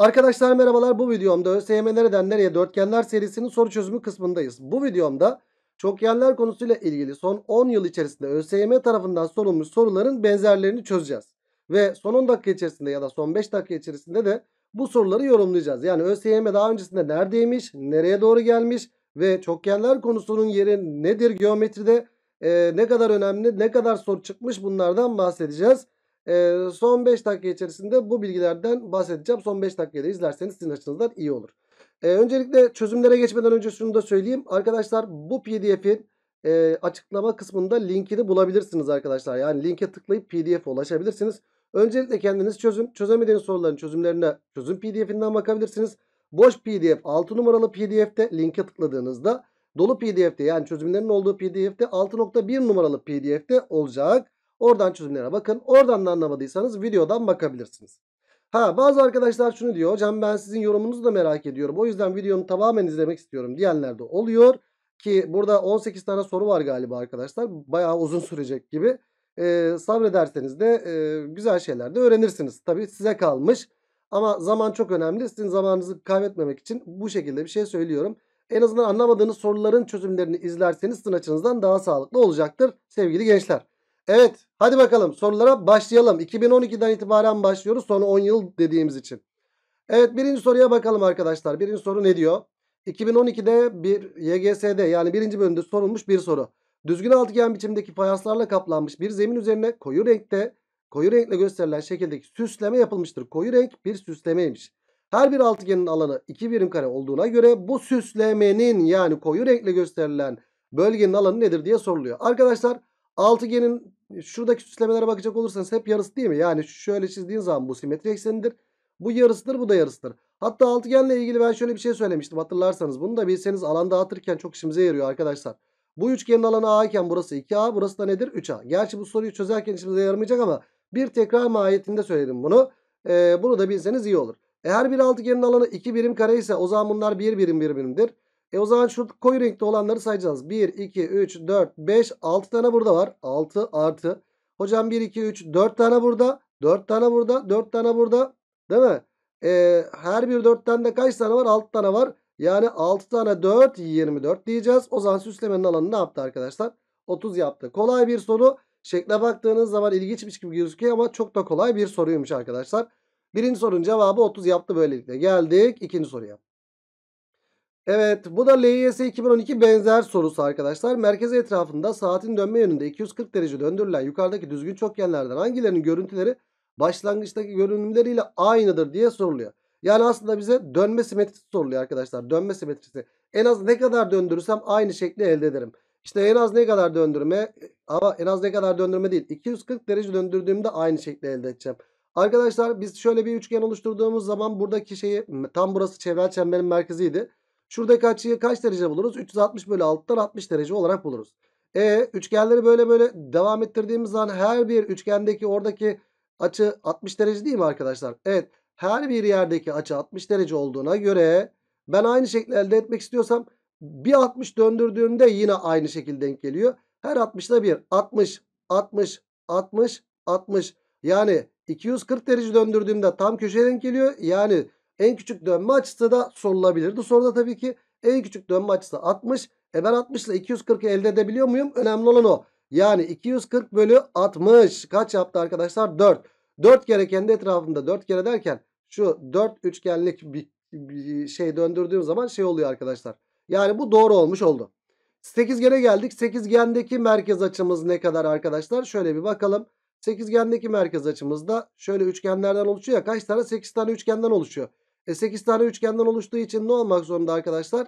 Arkadaşlar merhabalar bu videomda ÖSYM nereden nereye dörtgenler serisinin soru çözümü kısmındayız. Bu videomda çokgenler konusuyla ilgili son 10 yıl içerisinde ÖSYM tarafından sorulmuş soruların benzerlerini çözeceğiz. Ve son 10 dakika içerisinde ya da son 5 dakika içerisinde de bu soruları yorumlayacağız. Yani ÖSYM daha öncesinde neredeymiş, nereye doğru gelmiş ve çokgenler konusunun yeri nedir geometride, e, ne kadar önemli, ne kadar soru çıkmış bunlardan bahsedeceğiz. E, son 5 dakika içerisinde bu bilgilerden bahsedeceğim. Son 5 dakikada izlerseniz sizin açınızdan iyi olur. E, öncelikle çözümlere geçmeden önce şunu da söyleyeyim. Arkadaşlar bu pdf'in e, açıklama kısmında linkini bulabilirsiniz arkadaşlar. Yani linke tıklayıp pdf'e ulaşabilirsiniz. Öncelikle kendiniz çözün. Çözemediğiniz soruların çözümlerine çözüm pdf'inden bakabilirsiniz. Boş pdf 6 numaralı pdf'te linke tıkladığınızda dolu pdf'te yani çözümlerin olduğu pdf'te 6.1 numaralı pdf'te olacak. Oradan çözümlere bakın. Oradan da anlamadıysanız videodan bakabilirsiniz. Ha bazı arkadaşlar şunu diyor. Hocam ben sizin yorumunuzu da merak ediyorum. O yüzden videonu tamamen izlemek istiyorum diyenler de oluyor. Ki burada 18 tane soru var galiba arkadaşlar. Bayağı uzun sürecek gibi. Ee, sabrederseniz de e, güzel şeyler de öğrenirsiniz. Tabi size kalmış. Ama zaman çok önemli. Sizin zamanınızı kaybetmemek için bu şekilde bir şey söylüyorum. En azından anlamadığınız soruların çözümlerini izlerseniz sizin açınızdan daha sağlıklı olacaktır sevgili gençler. Evet hadi bakalım sorulara başlayalım. 2012'den itibaren başlıyoruz sonra 10 yıl dediğimiz için. Evet birinci soruya bakalım arkadaşlar. Birinci soru ne diyor? 2012'de bir YGS'de yani birinci bölümde sorulmuş bir soru. Düzgün altıgen biçimdeki fayanslarla kaplanmış bir zemin üzerine koyu renkte koyu renkle gösterilen şekildeki süsleme yapılmıştır. Koyu renk bir süslemeymiş. Her bir altıgenin alanı 2 birim kare olduğuna göre bu süslemenin yani koyu renkle gösterilen bölgenin alanı nedir diye soruluyor. Arkadaşlar Altıgenin şuradaki süslemelere bakacak olursanız hep yarısı değil mi? Yani şöyle çizdiğin zaman bu simetri eksenidir. Bu yarısıdır bu da yarısıdır. Hatta altıgenle ilgili ben şöyle bir şey söylemiştim hatırlarsanız. Bunu da bilseniz alan dağıtırken çok işimize yarıyor arkadaşlar. Bu üçgenin alanı A iken burası 2A burası da nedir? 3A. Gerçi bu soruyu çözerken işimize yaramayacak ama bir tekrar mahiyetinde söyledim bunu. Ee, bunu da bilseniz iyi olur. Eğer bir altıgenin alanı 2 birim kare ise o zaman bunlar 1 birim 1 birimdir. E o zaman şu koyu renkli olanları sayacağız. 1, 2, 3, 4, 5, 6 tane burada var. 6 artı. Hocam 1, 2, 3, 4 tane burada. 4 tane burada. 4 tane burada. Değil mi? E, her bir tane de kaç tane var? 6 tane var. Yani 6 tane 4, 24 diyeceğiz. O zaman süslemenin alanı ne yaptı arkadaşlar? 30 yaptı. Kolay bir soru. Şekle baktığınız zaman ilginçmiş gibi gözüküyor ama çok da kolay bir soruymuş arkadaşlar. Birinci sorunun cevabı 30 yaptı böylelikle. Geldik ikinci soruya. Evet bu da LYS 2012 benzer sorusu arkadaşlar. Merkez etrafında saatin dönme yönünde 240 derece döndürülen yukarıdaki düzgün çokgenlerden hangilerinin görüntüleri başlangıçtaki görünümleriyle aynıdır diye soruluyor. Yani aslında bize dönme simetrisi soruluyor arkadaşlar. Dönme simetrisi. En az ne kadar döndürürsem aynı şekli elde ederim. İşte en az ne kadar döndürme ama en az ne kadar döndürme değil. 240 derece döndürdüğümde aynı şekli elde edeceğim. Arkadaşlar biz şöyle bir üçgen oluşturduğumuz zaman buradaki şeyi tam burası çevrel çemberin merkeziydi. Şuradaki açıyı kaç derece buluruz? 360 bölü 6'dan 60 derece olarak buluruz. E üçgenleri böyle böyle devam ettirdiğimiz zaman her bir üçgendeki oradaki açı 60 derece değil mi arkadaşlar? Evet her bir yerdeki açı 60 derece olduğuna göre ben aynı şekilde elde etmek istiyorsam bir 60 döndürdüğümde yine aynı şekilde denk geliyor. Her 60'da bir 60, 60, 60, 60. Yani 240 derece döndürdüğümde tam köşeye denk geliyor. Yani en küçük dönme açısı da sorulabilirdi soruda tabii ki. En küçük dönme açısı 60. E ben 60 ile 240'ı elde edebiliyor muyum? Önemli olan o. Yani 240 bölü 60 kaç yaptı arkadaşlar? 4. 4 kere kendi etrafında 4 kere derken şu 4 üçgenlik bir, bir şey döndürdüğüm zaman şey oluyor arkadaşlar. Yani bu doğru olmuş oldu. 8gene geldik. 8gendeki merkez açımız ne kadar arkadaşlar? Şöyle bir bakalım. 8gendeki merkez açımızda şöyle üçgenlerden oluşuyor ya. Kaç tane? 8 tane üçgenden oluşuyor. E 8 tane üçgenden oluştuğu için ne olmak zorunda arkadaşlar?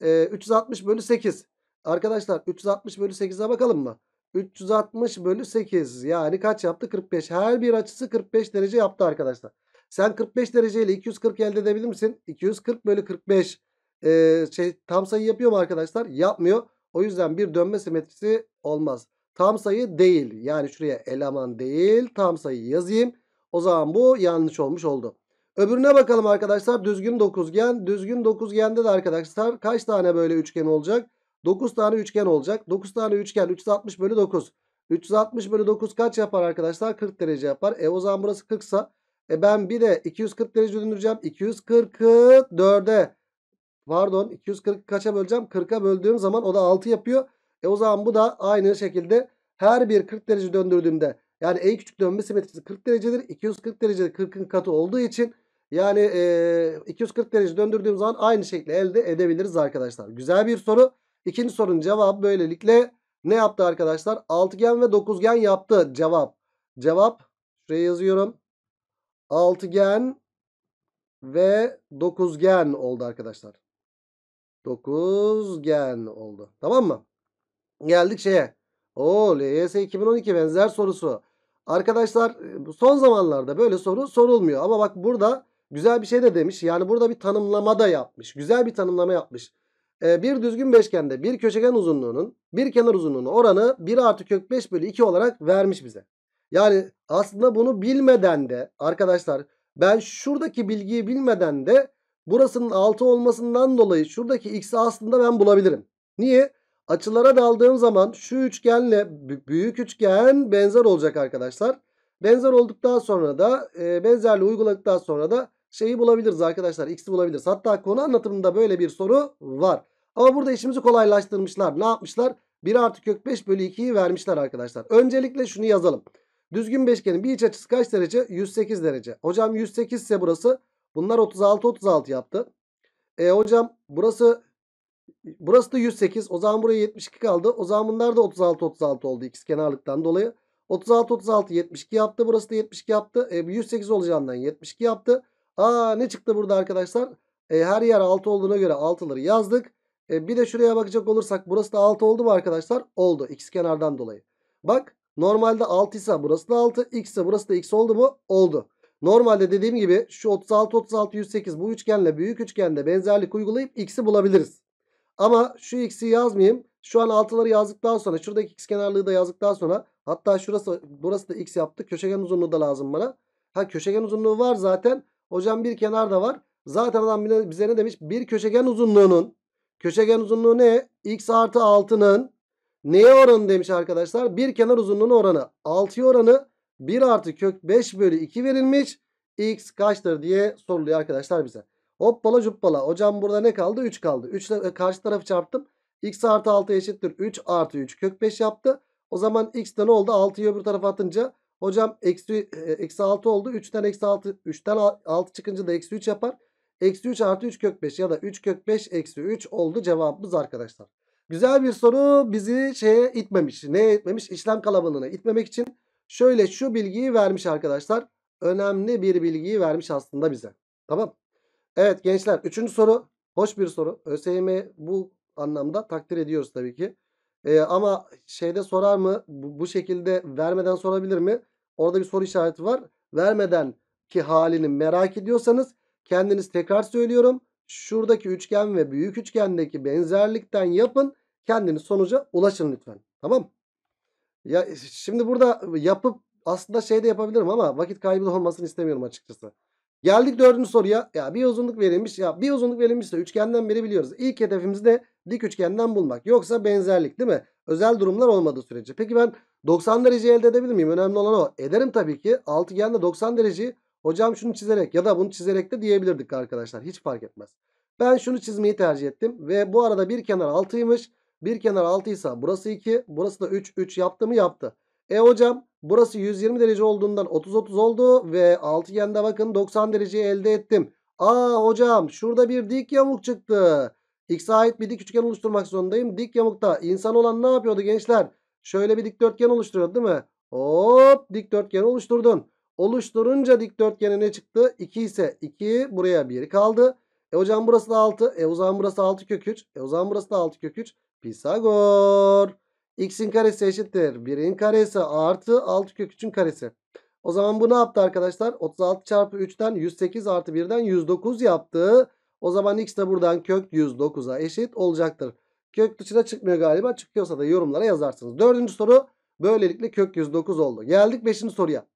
E, 360 bölü 8. Arkadaşlar 360 bölü 8'e bakalım mı? 360 bölü 8 yani kaç yaptı? 45. Her bir açısı 45 derece yaptı arkadaşlar. Sen 45 dereceyle 240 elde edebilir misin? 240 bölü 45 e, şey, tam sayı yapıyor mu arkadaşlar? Yapmıyor. O yüzden bir dönme simetrisi olmaz. Tam sayı değil. Yani şuraya eleman değil tam sayı yazayım. O zaman bu yanlış olmuş oldu. Öbürüne bakalım arkadaşlar. Düzgün dokuzgen. Düzgün dokuzgende de arkadaşlar kaç tane böyle üçgen olacak? 9 tane üçgen olacak. 9 tane üçgen 360 bölü 9. 360 bölü 9 kaç yapar arkadaşlar? 40 derece yapar. E o zaman burası 40 sa e ben bir de 240 derece döndüreceğim. 240'ı 4'e pardon 240 kaça böleceğim? 40'a böldüğüm zaman o da 6 yapıyor. E o zaman bu da aynı şekilde her bir 40 derece döndürdüğümde yani en küçük dönme simetrisi 40 derecedir. 240 derece 40'ın katı olduğu için yani e, 240 derece döndürdüğüm zaman aynı şekli elde edebiliriz arkadaşlar. Güzel bir soru. İkinci sorunun cevabı böylelikle ne yaptı arkadaşlar? Altıgen ve dokuzgen yaptı cevap. Cevap şuraya yazıyorum. Altıgen ve dokuzgen oldu arkadaşlar. Dokuzgen oldu. Tamam mı? Geldik şeye. O LYS 2012 benzer sorusu. Arkadaşlar son zamanlarda böyle soru sorulmuyor. Ama bak burada Güzel bir şey de demiş. Yani burada bir tanımlama da yapmış. Güzel bir tanımlama yapmış. Ee, bir düzgün beşgende bir köşegen uzunluğunun bir kenar uzunluğunun oranı 1 artı kök 5 bölü 2 olarak vermiş bize. Yani aslında bunu bilmeden de arkadaşlar ben şuradaki bilgiyi bilmeden de burasının 6 olmasından dolayı şuradaki x'i aslında ben bulabilirim. Niye? Açılara daldığım zaman şu üçgenle büyük üçgen benzer olacak arkadaşlar. Benzer olduktan sonra da e, benzerliği uyguladıktan sonra da şeyi bulabiliriz arkadaşlar. X'i bulabiliriz. Hatta konu anlatımında böyle bir soru var. Ama burada işimizi kolaylaştırmışlar. Ne yapmışlar? 1 artı kök 5 bölü 2'yi vermişler arkadaşlar. Öncelikle şunu yazalım. Düzgün beşgenin bir iç açısı kaç derece? 108 derece. Hocam 108 ise burası. Bunlar 36 36 yaptı. E hocam burası burası da 108. O zaman buraya 72 kaldı. O zaman bunlar da 36 36 oldu ikiz kenarlıktan dolayı. 36 36 72 yaptı. Burası da 72 yaptı. E, 108 olacağından 72 yaptı. Aa ne çıktı burada arkadaşlar? E, her yer 6 olduğuna göre 6'ları yazdık. E, bir de şuraya bakacak olursak burası da 6 oldu mu arkadaşlar? Oldu. X kenardan dolayı. Bak normalde 6 ise burası da 6. X ise burası da X oldu mu? Oldu. Normalde dediğim gibi şu 36 36 108 bu üçgenle büyük üçgende benzerlik uygulayıp x'i bulabiliriz. Ama şu x'i yazmayayım. Şu an altıları yazdıktan sonra şuradaki x kenarlığı da yazdıktan sonra hatta şurası burası da x yaptı. Köşegen uzunluğu da lazım bana. Ha köşegen uzunluğu var zaten. Hocam bir kenar da var. Zaten adam bize ne demiş? Bir köşegen uzunluğunun köşegen uzunluğu ne? X artı 6'nın neye oranı demiş arkadaşlar? Bir kenar uzunluğunun oranı. 6'ya oranı 1 artı kök 5 bölü 2 verilmiş. X kaçtır diye soruluyor arkadaşlar bize. Hoppala cuppala. Hocam burada ne kaldı? 3 kaldı. 3 ile e, karşı tarafı çarptım. X artı 6 eşittir. 3 artı 3 kök 5 yaptı. O zaman X'de ne oldu? 6'yı öbür tarafa atınca Hocam eksi, e, eksi 6 oldu. 3'ten eksi 6. 3'ten 6 çıkınca da eksi 3 yapar. Eksi 3 artı 3 kök 5 ya da 3 kök 5 eksi 3 oldu cevabımız arkadaşlar. Güzel bir soru bizi şeye itmemiş. Neye itmemiş? İşlem kalabalığına itmemek için şöyle şu bilgiyi vermiş arkadaşlar. Önemli bir bilgiyi vermiş aslında bize. Tamam. Evet gençler 3. soru hoş bir soru. ÖSYM bu anlamda takdir ediyoruz tabii ki. Ee, ama şeyde sorar mı? Bu, bu şekilde vermeden sorabilir mi? Orada bir soru işareti var. Vermeden ki halini merak ediyorsanız kendiniz tekrar söylüyorum. Şuradaki üçgen ve büyük üçgendeki benzerlikten yapın. Kendiniz sonuca ulaşın lütfen. Tamam Ya şimdi burada yapıp aslında şey de yapabilirim ama vakit kaybı da olmasını istemiyorum açıkçası. Geldik dördüncü soruya. Ya bir uzunluk verilmiş. Ya bir uzunluk verilmişse üçgenden biri biliyoruz. İlk hedefimiz de dik üçgenden bulmak. Yoksa benzerlik değil mi? Özel durumlar olmadığı sürece. Peki ben 90 derece elde edebilir miyim? Önemli olan o. Ederim tabii ki. Altıgende 90 derece. hocam şunu çizerek ya da bunu çizerek de diyebilirdik arkadaşlar. Hiç fark etmez. Ben şunu çizmeyi tercih ettim. Ve bu arada bir kenar 6'ymış. Bir kenar 6 ise burası 2. Burası da 3. 3 yaptı mı yaptı. E hocam burası 120 derece olduğundan 30-30 oldu. Ve altıgende bakın 90 dereceyi elde ettim. Aa hocam şurada bir dik yamuk çıktı. X'e ait bir dik üçgen oluşturmak zorundayım. Dik yamukta insan olan ne yapıyordu gençler? Şöyle bir dikdörtgen oluşturuyor, değil mi? Hop dikdörtgen oluşturdun. Oluşturunca dikdörtgene ne çıktı? 2 ise 2 buraya 1 kaldı. E hocam burası da 6. E o zaman burası 6 kök 3. E o zaman burası da 6 kök 3. Pisagor. X'in karesi eşittir. 1'in karesi artı 6 kök 3'ün karesi. O zaman bu ne yaptı arkadaşlar? 36 çarpı 3'ten 108 artı 1'den 109 yaptı. O zaman x de buradan kök 109'a eşit olacaktır. Kök dışına çıkmıyor galiba. Çıkıyorsa da yorumlara yazarsınız. Dördüncü soru böylelikle kök 109 oldu. Geldik beşinci soruya.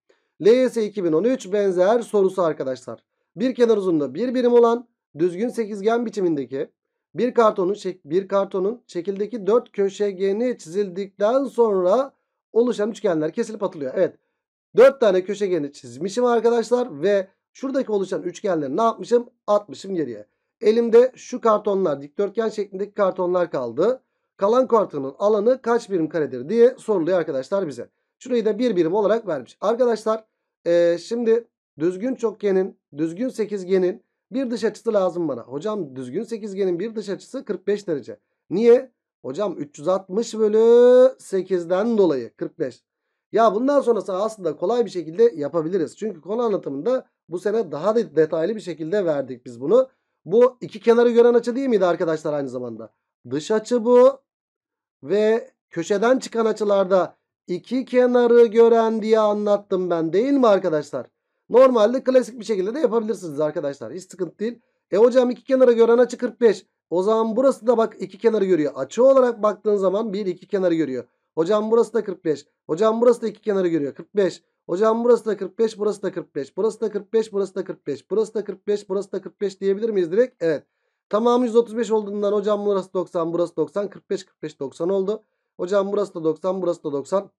LYS 2013 benzer sorusu arkadaşlar. Bir kenar uzunluğu bir birim olan düzgün sekizgen biçimindeki bir kartonun bir kartonun şekildeki dört köşegeni çizildikten sonra oluşan üçgenler kesilip atılıyor. Evet. Dört tane köşegeni çizmişim arkadaşlar ve şuradaki oluşan üçgenleri ne yapmışım? Atmışım geriye. Elimde şu kartonlar dikdörtgen şeklindeki kartonlar kaldı. Kalan kartonun alanı kaç birim karedir diye soruluyor arkadaşlar bize. Şurayı da bir birim olarak vermiş. Arkadaşlar ee, şimdi düzgün çokgenin, düzgün sekizgenin bir dış açısı lazım bana. Hocam düzgün sekizgenin bir dış açısı 45 derece. Niye? Hocam 360 bölü 8'den dolayı 45. Ya bundan sonrası aslında kolay bir şekilde yapabiliriz. Çünkü konu anlatımında bu sene daha detaylı bir şekilde verdik biz bunu. Bu iki kenarı gören açı değil miydi arkadaşlar aynı zamanda? Dış açı bu. Ve köşeden çıkan açılarda iki kenarı gören diye anlattım ben değil mi arkadaşlar? Normalde klasik bir şekilde de yapabilirsiniz arkadaşlar. Hiç sıkıntı değil. E hocam iki kenara gören açı 45. O zaman burası da bak iki kenarı görüyor. Açı olarak baktığın zaman bir iki kenarı görüyor. Hocam burası da 45. Hocam burası da iki kenarı görüyor. 45. Hocam burası da 45, burası da 45, burası da 45, burası da 45, burası da 45, burası da 45 diyebilir miyiz direkt? Evet. Tamamı 135 olduğundan hocam burası 90, burası 90, 45, 45, 90 oldu. Hocam burası da 90, burası da 90.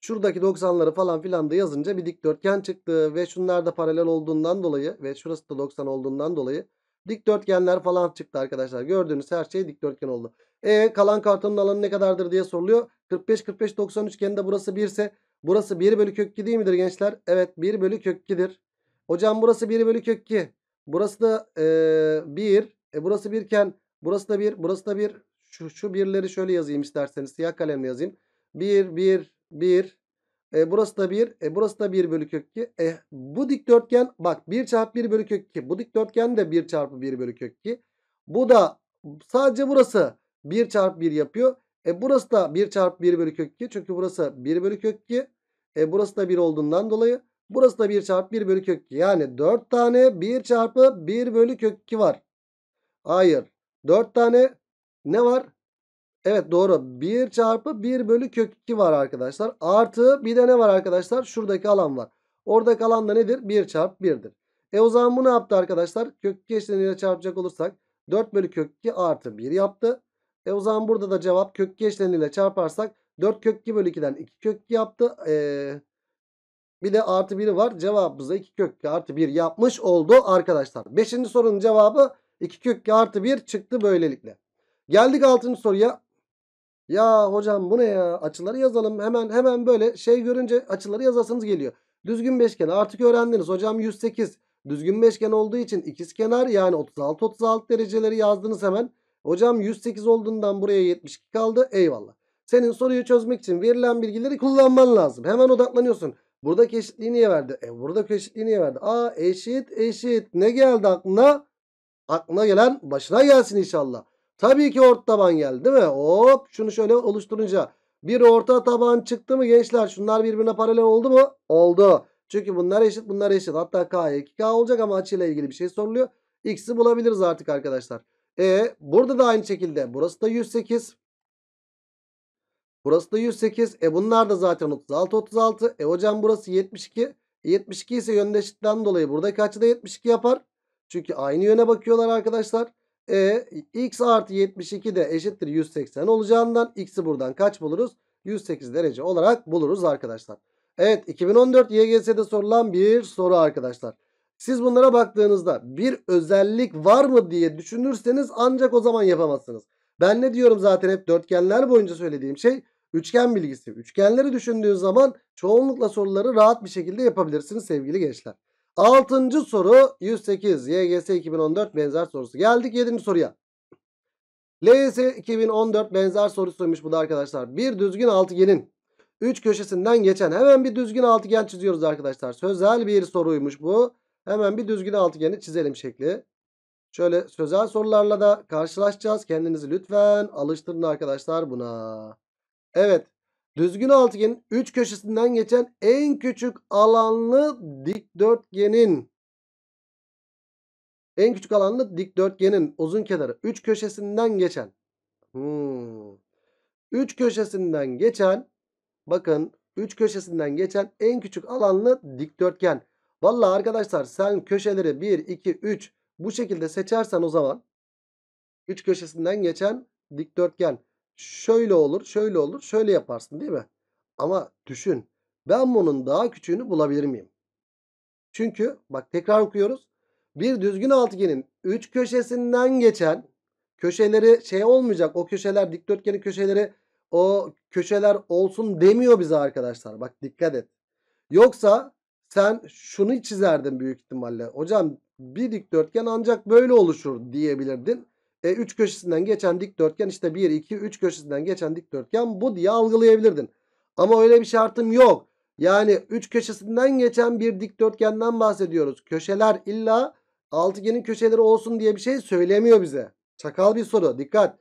Şuradaki 90'ları falan filan da yazınca bir dikdörtgen çıktı. Ve şunlar da paralel olduğundan dolayı ve şurası da 90 olduğundan dolayı dikdörtgenler falan çıktı arkadaşlar. Gördüğünüz her şey dikdörtgen oldu. E kalan kartonun alanı ne kadardır diye soruluyor. 45 45 90 üçgeninde burası 1 ise burası 1 bölü kök 2 değil midir gençler? Evet 1 bölü kök 2'dir. Hocam burası 1 bölü kök 2. Burası da e, 1. E, burası 1 iken burası da 1. Burası da 1. Şu, şu birleri şöyle yazayım isterseniz. Siyah kalemle yazayım. 1 1 1. E, burası da 1. E, burası da 1 bölü kök 2. E, bu dikdörtgen bak 1 çarpı 1 bölü kök 2. Bu dikdörtgen de 1 çarpı 1 bölü kök 2. Bu da sadece burası. 1 çarpı 1 yapıyor. E burası da 1 çarpı 1 bölü kök 2. Çünkü burası 1 bölü kök 2. E burası da 1 olduğundan dolayı burası da 1 çarpı 1 bölü kök 2. Yani 4 tane 1 çarpı 1 bölü kök 2 var. Hayır. 4 tane ne var? Evet doğru. 1 çarpı 1 bölü kök 2 var arkadaşlar. Artı bir de ne var arkadaşlar? Şuradaki alan var. Oradaki alan da nedir? 1 çarpı 1'dir. E o zaman bu ne yaptı arkadaşlar? Kök 2 eşleniyle çarpacak olursak 4 bölü kök 2 artı 1 yaptı. E o zaman burada da cevap kök 2 çarparsak 4 kök 2 bölü 2'den 2 kök 2 yaptı. E, bir de artı 1'i var. Cevabımıza 2 kök 2 artı 1 yapmış oldu arkadaşlar. 5. sorunun cevabı 2 kök 2 artı 1 çıktı böylelikle. Geldik 6. soruya. Ya hocam bu ne ya? Açıları yazalım. Hemen hemen böyle şey görünce açıları yazasınız geliyor. Düzgün beşgen artık öğrendiniz. Hocam 108. Düzgün beşgen olduğu için ikiz kenar yani 36 36 dereceleri yazdınız hemen. Hocam 108 olduğundan buraya 72 kaldı. Eyvallah. Senin soruyu çözmek için verilen bilgileri kullanman lazım. Hemen odaklanıyorsun. Buradaki eşitliği niye verdi? E buradaki eşitliği niye verdi? Aa eşit eşit. Ne geldi aklına? Aklına gelen başına gelsin inşallah. Tabii ki orta taban geldi değil mi? Hop şunu şöyle oluşturunca. Bir orta taban çıktı mı gençler? Şunlar birbirine paralel oldu mu? Oldu. Çünkü bunlar eşit bunlar eşit. Hatta K'ya 2K olacak ama açıyla ilgili bir şey soruluyor. X'i bulabiliriz artık arkadaşlar. E burada da aynı şekilde burası da 108. Burası da 108. E bunlar da zaten 36 36. E hocam burası 72. 72 e, ise yöndeşlikten dolayı buradaki açı da 72 yapar. Çünkü aynı yöne bakıyorlar arkadaşlar. E x artı 72 de eşittir 180 olacağından x'i buradan kaç buluruz? 108 derece olarak buluruz arkadaşlar. Evet 2014 YGS'de sorulan bir soru arkadaşlar. Siz bunlara baktığınızda bir özellik var mı diye düşünürseniz ancak o zaman yapamazsınız. Ben ne diyorum zaten hep dörtgenler boyunca söylediğim şey üçgen bilgisi. Üçgenleri düşündüğün zaman çoğunlukla soruları rahat bir şekilde yapabilirsiniz sevgili gençler. Altıncı soru 108 YGS 2014 benzer sorusu. Geldik yedinci soruya. LYS 2014 benzer sorusuymuş bu da arkadaşlar. Bir düzgün altıgenin 3 köşesinden geçen hemen bir düzgün altıgen çiziyoruz arkadaşlar. Sözel bir soruymuş bu. Hemen bir düzgün altıgeni çizelim şekli. Şöyle sözel sorularla da karşılaşacağız. Kendinizi lütfen alıştırın arkadaşlar buna. Evet. Düzgün altıgenin 3 köşesinden geçen en küçük alanlı dikdörtgenin en küçük alanlı dikdörtgenin uzun kenarı 3 köşesinden geçen 3 hmm. Üç köşesinden geçen bakın 3 köşesinden geçen en küçük alanlı dikdörtgen Valla arkadaşlar sen köşeleri 1, 2, 3 bu şekilde seçersen o zaman 3 köşesinden geçen dikdörtgen şöyle olur, şöyle olur, şöyle yaparsın değil mi? Ama düşün ben bunun daha küçüğünü bulabilir miyim? Çünkü bak tekrar okuyoruz. Bir düzgün altıgenin 3 köşesinden geçen köşeleri şey olmayacak. O köşeler dikdörtgenin köşeleri o köşeler olsun demiyor bize arkadaşlar. Bak dikkat et. Yoksa sen şunu çizerdin büyük ihtimalle. Hocam bir dikdörtgen ancak böyle oluşur diyebilirdin. E, üç köşesinden geçen dikdörtgen işte bir iki üç köşesinden geçen dikdörtgen bu diye algılayabilirdin. Ama öyle bir şartım yok. Yani üç köşesinden geçen bir dikdörtgenden bahsediyoruz. Köşeler illa altıgenin köşeleri olsun diye bir şey söylemiyor bize. Çakal bir soru dikkat.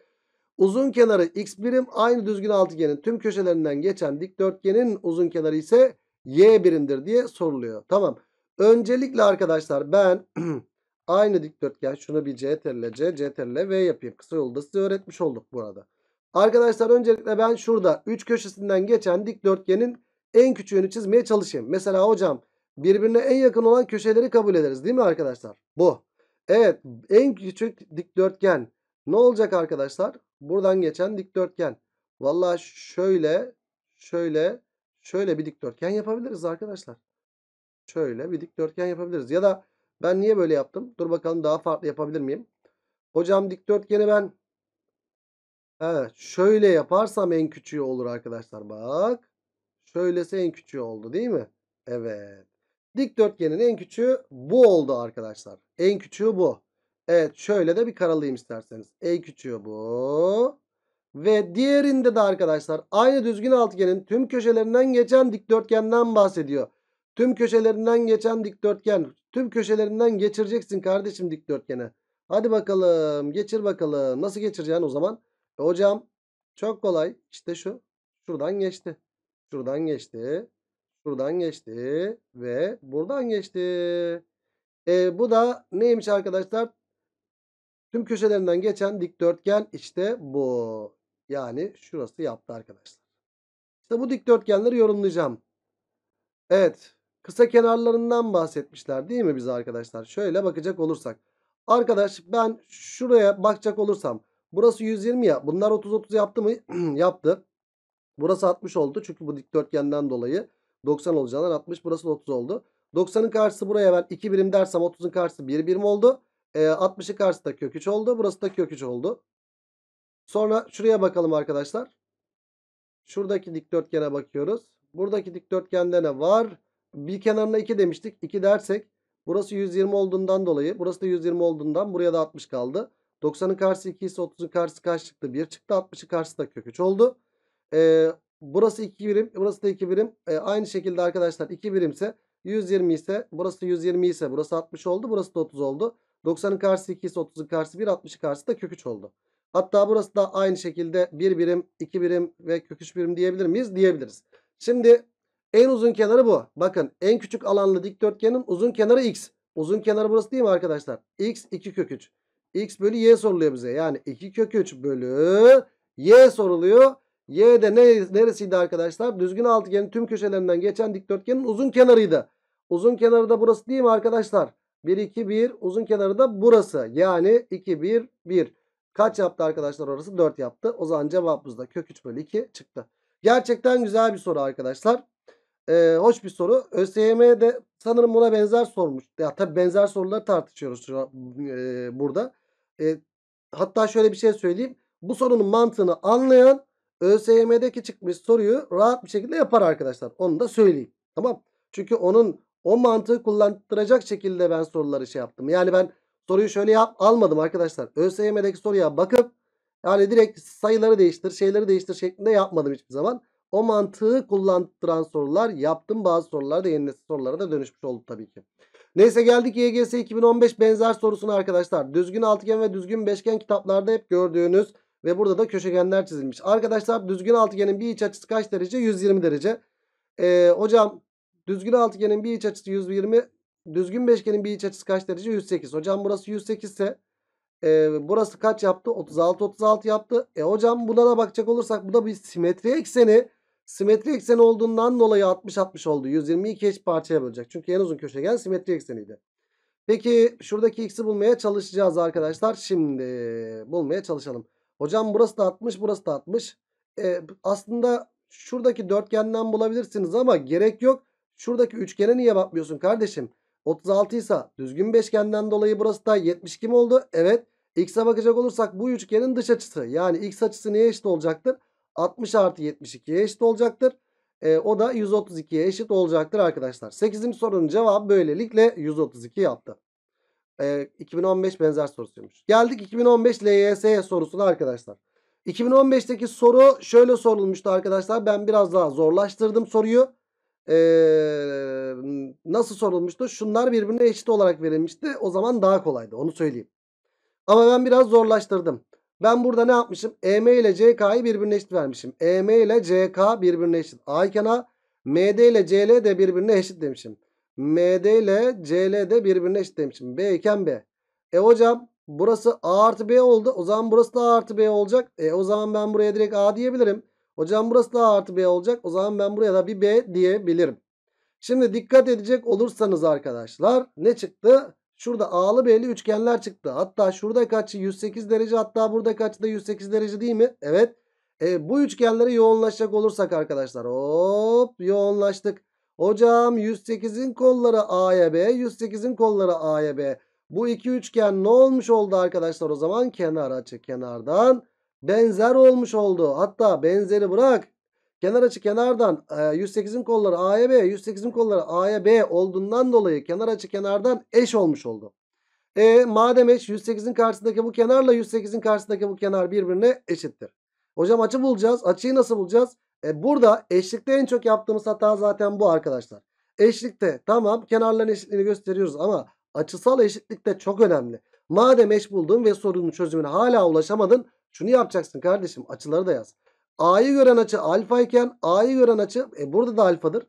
Uzun kenarı x birim aynı düzgün altıgenin tüm köşelerinden geçen dikdörtgenin uzun kenarı ise y birindir diye soruluyor. Tamam. Öncelikle arkadaşlar ben aynı dikdörtgen şunu bir CTRL, C, CTRL, V yapayım. Kısa yolda size öğretmiş olduk burada. Arkadaşlar öncelikle ben şurada 3 köşesinden geçen dikdörtgenin en küçüğünü çizmeye çalışayım. Mesela hocam birbirine en yakın olan köşeleri kabul ederiz değil mi arkadaşlar? Bu. Evet en küçük dikdörtgen ne olacak arkadaşlar? Buradan geçen dikdörtgen. Valla şöyle şöyle şöyle bir dikdörtgen yapabiliriz arkadaşlar. Şöyle bir dikdörtgen yapabiliriz. Ya da ben niye böyle yaptım? Dur bakalım daha farklı yapabilir miyim? Hocam dikdörtgeni ben evet, şöyle yaparsam en küçüğü olur arkadaşlar. Bak. Şöylesi en küçüğü oldu değil mi? Evet. Dikdörtgenin en küçüğü bu oldu arkadaşlar. En küçüğü bu. Evet şöyle de bir karalayayım isterseniz. En küçüğü bu. Ve diğerinde de arkadaşlar aynı düzgün altıgenin tüm köşelerinden geçen dikdörtgenden bahsediyor. Tüm köşelerinden geçen dikdörtgen. Tüm köşelerinden geçireceksin kardeşim dikdörtgene. Hadi bakalım geçir bakalım. Nasıl geçireceksin o zaman? E hocam çok kolay. İşte şu. Şuradan geçti. Şuradan geçti. Şuradan geçti. Ve buradan geçti. E, bu da neymiş arkadaşlar? Tüm köşelerinden geçen dikdörtgen işte bu. Yani şurası yaptı arkadaşlar. İşte bu dikdörtgenleri yorumlayacağım. Evet. Kısa kenarlarından bahsetmişler değil mi bize arkadaşlar? Şöyle bakacak olursak. Arkadaş ben şuraya bakacak olursam. Burası 120 ya. Bunlar 30-30 yaptı mı? yaptı. Burası 60 oldu. Çünkü bu dikdörtgenden dolayı 90 olacağından 60. Burası 30 oldu. 90'ın karşısı buraya ben 2 birim dersem 30'un karşısı 1 birim oldu. E, 60'ın karşısı da kök 3 oldu. Burası da kök 3 oldu. Sonra şuraya bakalım arkadaşlar. Şuradaki dikdörtgene bakıyoruz. Buradaki dikdörtgende ne var? Bir kenarına 2 demiştik. 2 dersek burası 120 olduğundan dolayı burası da 120 olduğundan buraya da 60 kaldı. 90'ın karşısı 2 ise 30'un karşısı kaç çıktı? 1 çıktı. 60'ın karşısı da kök 3 oldu. Ee, burası 2 birim. Burası da 2 birim. Ee, aynı şekilde arkadaşlar 2 birimse 120 ise burası 120 ise burası 60 oldu. Burası da 30 oldu. 90'ın karşısı 2 ise 30'un karşısı 1. 60'ın karşısı da kök 3 oldu. Hatta burası da aynı şekilde 1 birim, 2 birim ve kök 3 birim diyebilir miyiz? Diyebiliriz. Şimdi en uzun kenarı bu. Bakın en küçük alanlı dikdörtgenin uzun kenarı x. Uzun kenarı burası değil mi arkadaşlar? x 2 kök 3. x bölü y soruluyor bize. Yani 2 kök 3 bölü y soruluyor. Y de ne, neresiydi arkadaşlar? Düzgün altıgenin tüm köşelerinden geçen dikdörtgenin uzun kenarıydı. Uzun kenarı da burası değil mi arkadaşlar? 1, 2, 1. Uzun kenarı da burası. Yani 2, 1, 1. Kaç yaptı arkadaşlar orası? 4 yaptı. O zaman cevabımız da kök 3 bölü 2 çıktı. Gerçekten güzel bir soru arkadaşlar. Ee, hoş bir soru. ÖSYM'de sanırım buna benzer sormuş. Ya tabii benzer soruları tartışıyoruz şu an, e, burada. E, hatta şöyle bir şey söyleyeyim. Bu sorunun mantığını anlayan ÖSYM'deki çıkmış soruyu rahat bir şekilde yapar arkadaşlar. Onu da söyleyeyim. Tamam. Çünkü onun o mantığı kullandıracak şekilde ben soruları şey yaptım. Yani ben Soruyu şöyle yap. Almadım arkadaşlar. ÖSYM'deki soruya bakıp yani direkt sayıları değiştir, şeyleri değiştir şeklinde yapmadım hiçbir zaman. O mantığı kullandıran sorular yaptım. Bazı sorular da yeni nesil sorulara da dönüşmüş oldu tabii ki. Neyse geldik YGS 2015 benzer sorusuna arkadaşlar. Düzgün altıgen ve düzgün beşgen kitaplarda hep gördüğünüz ve burada da köşegenler çizilmiş. Arkadaşlar düzgün altıgenin bir iç açısı kaç derece? 120 derece. Ee, hocam düzgün altıgenin bir iç açısı 120 Düzgün beşgenin bir iç açısı kaç derece? 108. Hocam burası 108 ise e, burası kaç yaptı? 36 36 yaptı. E hocam buna da bakacak olursak bu da bir simetri ekseni. Simetri ekseni olduğundan dolayı 60 60 oldu. 122 eş parçaya bölecek. Çünkü en uzun köşegen simetri ekseniydi. Peki şuradaki x'i bulmaya çalışacağız arkadaşlar. Şimdi bulmaya çalışalım. Hocam burası da 60 burası da 60. E, aslında şuradaki dörtgenden bulabilirsiniz ama gerek yok. Şuradaki üçgene niye bakmıyorsun kardeşim? 36 ise düzgün beşgenden dolayı burası da 72 mi oldu? Evet. X'e bakacak olursak bu üçgenin dış açısı. Yani X açısı neye eşit olacaktır? 60 artı 72'ye eşit olacaktır. E, o da 132'ye eşit olacaktır arkadaşlar. 8. sorunun cevabı böylelikle 132 yaptı. E, 2015 benzer sorusuymuş. Geldik 2015 LYS sorusuna arkadaşlar. 2015'teki soru şöyle sorulmuştu arkadaşlar. Ben biraz daha zorlaştırdım soruyu ee, nasıl sorulmuştu? Şunlar birbirine eşit olarak verilmişti. O zaman daha kolaydı. Onu söyleyeyim. Ama ben biraz zorlaştırdım. Ben burada ne yapmışım? EM ile CK'yı birbirine eşit vermişim. EM ile CK birbirine eşit. A A. MD ile CL de birbirine eşit demişim. MD ile CL de birbirine eşit demişim. B iken B. E hocam burası A artı B oldu. O zaman burası da A artı B olacak. E o zaman ben buraya direkt A diyebilirim. Hocam burası da A artı B olacak. O zaman ben buraya da bir B diyebilirim. Şimdi dikkat edecek olursanız arkadaşlar ne çıktı? Şurada A'lı B'li üçgenler çıktı. Hatta şurada kaçı 108 derece hatta burada kaçı da 108 derece değil mi? Evet. E, bu üçgenlere yoğunlaşacak olursak arkadaşlar hop yoğunlaştık. Hocam 108'in kolları A'ya B 108'in kolları A'ya B. Bu iki üçgen ne olmuş oldu arkadaşlar o zaman? Kenar açı kenardan benzer olmuş oldu. Hatta benzeri bırak. Kenar açı kenardan 108'in e, kolları A'ya B, 108'in kolları A'ya B olduğundan dolayı kenar açı kenardan eş olmuş oldu. E madem eş 108'in karşısındaki bu kenarla 108'in karşısındaki bu kenar birbirine eşittir. Hocam açı bulacağız. Açıyı nasıl bulacağız? E, burada eşlikte en çok yaptığımız hata zaten bu arkadaşlar. Eşlikte tamam kenarların eşitliğini gösteriyoruz ama açısal eşitlik de çok önemli. Madem eş buldun ve sorunun çözümüne hala ulaşamadın şunu yapacaksın kardeşim. Açıları da yaz. A'yı gören açı alfa iken A'yı gören açı e, burada da alfadır.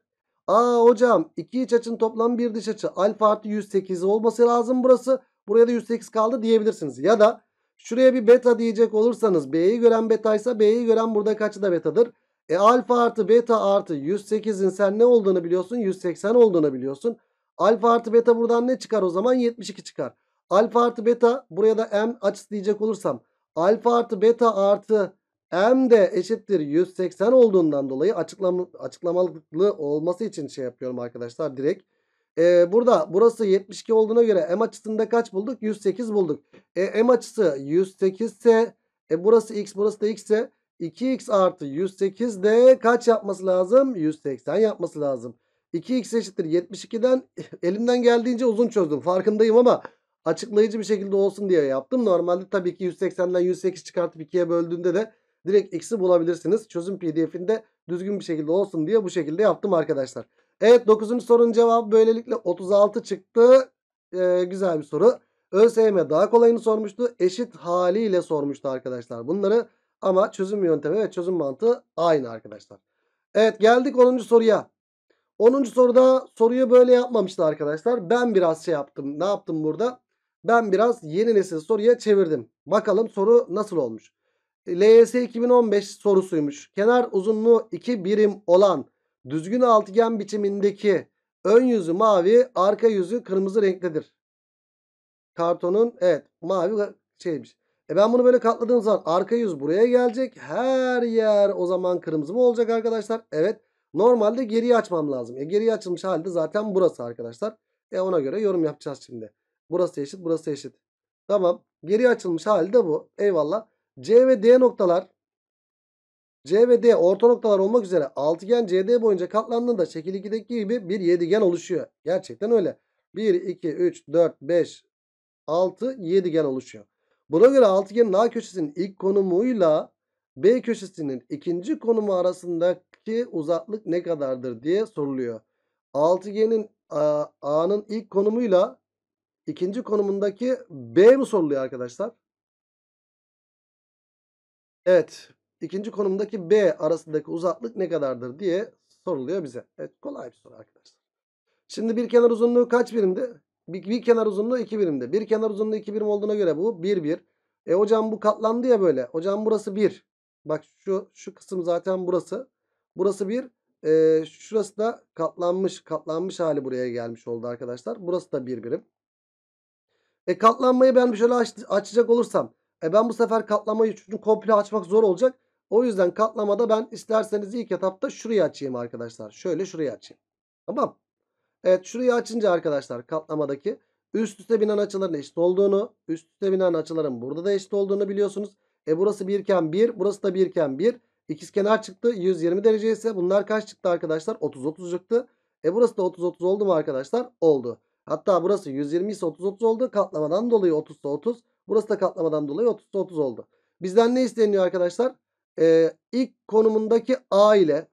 Aa hocam iki iç açının toplam bir dış açı. Alfa artı 108 olması lazım burası. Buraya da 108 kaldı diyebilirsiniz. Ya da şuraya bir beta diyecek olursanız B'yi gören betaysa B'yi gören burada kaçı da betadır. E alfa artı beta artı 108'in sen ne olduğunu biliyorsun? 180 olduğunu biliyorsun. Alfa artı beta buradan ne çıkar o zaman? 72 çıkar. Alfa artı beta buraya da M açısı diyecek olursam alfa artı beta artı m de eşittir 180 olduğundan dolayı açıklam açıklamalı olması için şey yapıyorum arkadaşlar direkt. Ee, burada burası 72 olduğuna göre m açısında kaç bulduk? 108 bulduk. E, m açısı 108 ise e, burası x burası da x ise 2x artı 108 de kaç yapması lazım? 180 yapması lazım. 2x eşittir 72'den elimden geldiğince uzun çözdüm farkındayım ama açıklayıcı bir şekilde olsun diye yaptım. Normalde tabii ki 180'den 108 çıkartıp 2'ye böldüğünde de direkt x'i bulabilirsiniz. Çözüm pdf'inde düzgün bir şekilde olsun diye bu şekilde yaptım arkadaşlar. Evet 9. sorunun cevabı böylelikle 36 çıktı. Ee, güzel bir soru. ÖSYM daha kolayını sormuştu. Eşit haliyle sormuştu arkadaşlar bunları. Ama çözüm yöntemi ve çözüm mantığı aynı arkadaşlar. Evet geldik 10. soruya. 10. soruda soruyu böyle yapmamıştı arkadaşlar. Ben biraz şey yaptım. Ne yaptım burada? ben biraz yeni nesil soruya çevirdim. Bakalım soru nasıl olmuş. LYS 2015 sorusuymuş. Kenar uzunluğu 2 birim olan düzgün altıgen biçimindeki ön yüzü mavi, arka yüzü kırmızı renktedir. Kartonun evet mavi şeymiş. E ben bunu böyle katladığım zaman arka yüz buraya gelecek. Her yer o zaman kırmızı mı olacak arkadaşlar? Evet. Normalde geriye açmam lazım. E geriye açılmış halde zaten burası arkadaşlar. E ona göre yorum yapacağız şimdi. Burası eşit burası eşit. Tamam. Geri açılmış hali de bu. Eyvallah. C ve D noktalar C ve D orta noktalar olmak üzere altıgen CD boyunca katlandığında şekil 2'deki gibi bir yedigen oluşuyor. Gerçekten öyle. 1, 2, 3, 4, 5, 6 yedigen oluşuyor. Buna göre altıgenin A köşesinin ilk konumuyla B köşesinin ikinci konumu arasındaki uzaklık ne kadardır diye soruluyor. Altıgenin A'nın ilk konumuyla ikinci konumundaki B mi soruluyor arkadaşlar? Evet. ikinci konumdaki B arasındaki uzaklık ne kadardır diye soruluyor bize. Evet kolay bir soru arkadaşlar. Şimdi bir kenar uzunluğu kaç birimdi? Bir, bir kenar uzunluğu 2 birimdi. Bir kenar uzunluğu 2 birim olduğuna göre bu 1 1. E hocam bu katlandı ya böyle. Hocam burası 1. Bak şu şu kısım zaten burası. Burası 1. E, şurası da katlanmış. Katlanmış hali buraya gelmiş oldu arkadaşlar. Burası da 1 bir birim. E katlanmayı ben şöyle aç, açacak olursam. E ben bu sefer katlamayı çünkü komple açmak zor olacak. O yüzden katlamada ben isterseniz ilk etapta şurayı açayım arkadaşlar. Şöyle şurayı açayım. Tamam. Evet şurayı açınca arkadaşlar katlamadaki üst üste binen açıların eşit olduğunu, üst üste binen açıların burada da eşit olduğunu biliyorsunuz. E burası 1 iken 1, burası da 1 iken 1. İkiz kenar çıktı 120 derece ise bunlar kaç çıktı arkadaşlar? 30 30 çıktı. E burası da 30 30 oldu mu arkadaşlar? Oldu. Hatta burası 120 ise 30 30 oldu. Katlamadan dolayı 30 ise 30. Burası da katlamadan dolayı 30 30 oldu. Bizden ne isteniyor arkadaşlar? Ee, ilk konumundaki A ile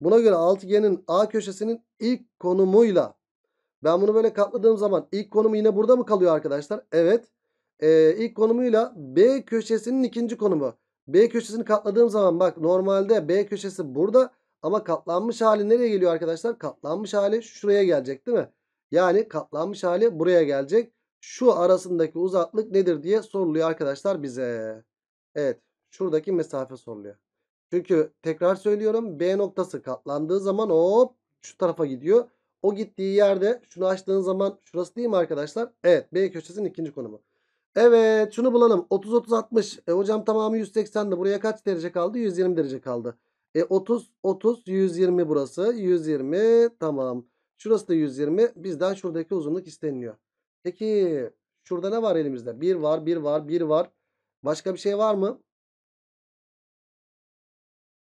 buna göre altıgenin A köşesinin ilk konumuyla ben bunu böyle katladığım zaman ilk konumu yine burada mı kalıyor arkadaşlar? Evet. Ee, ilk konumuyla B köşesinin ikinci konumu. B köşesini katladığım zaman bak normalde B köşesi burada ama katlanmış hali nereye geliyor arkadaşlar? Katlanmış hali şuraya gelecek değil mi? Yani katlanmış hali buraya gelecek. Şu arasındaki uzaklık nedir diye soruluyor arkadaşlar bize. Evet şuradaki mesafe soruluyor. Çünkü tekrar söylüyorum B noktası katlandığı zaman hop şu tarafa gidiyor. O gittiği yerde şunu açtığın zaman şurası değil mi arkadaşlar? Evet B köşesinin ikinci konumu. Evet şunu bulalım. 30 30 60. E, hocam tamamı 180'di. Buraya kaç derece kaldı? 120 derece kaldı. E 30 30 120 burası. 120 tamam. Şurası da 120. Bizden şuradaki uzunluk isteniliyor. Peki şurada ne var elimizde? 1 var, 1 var, 1 var. Başka bir şey var mı?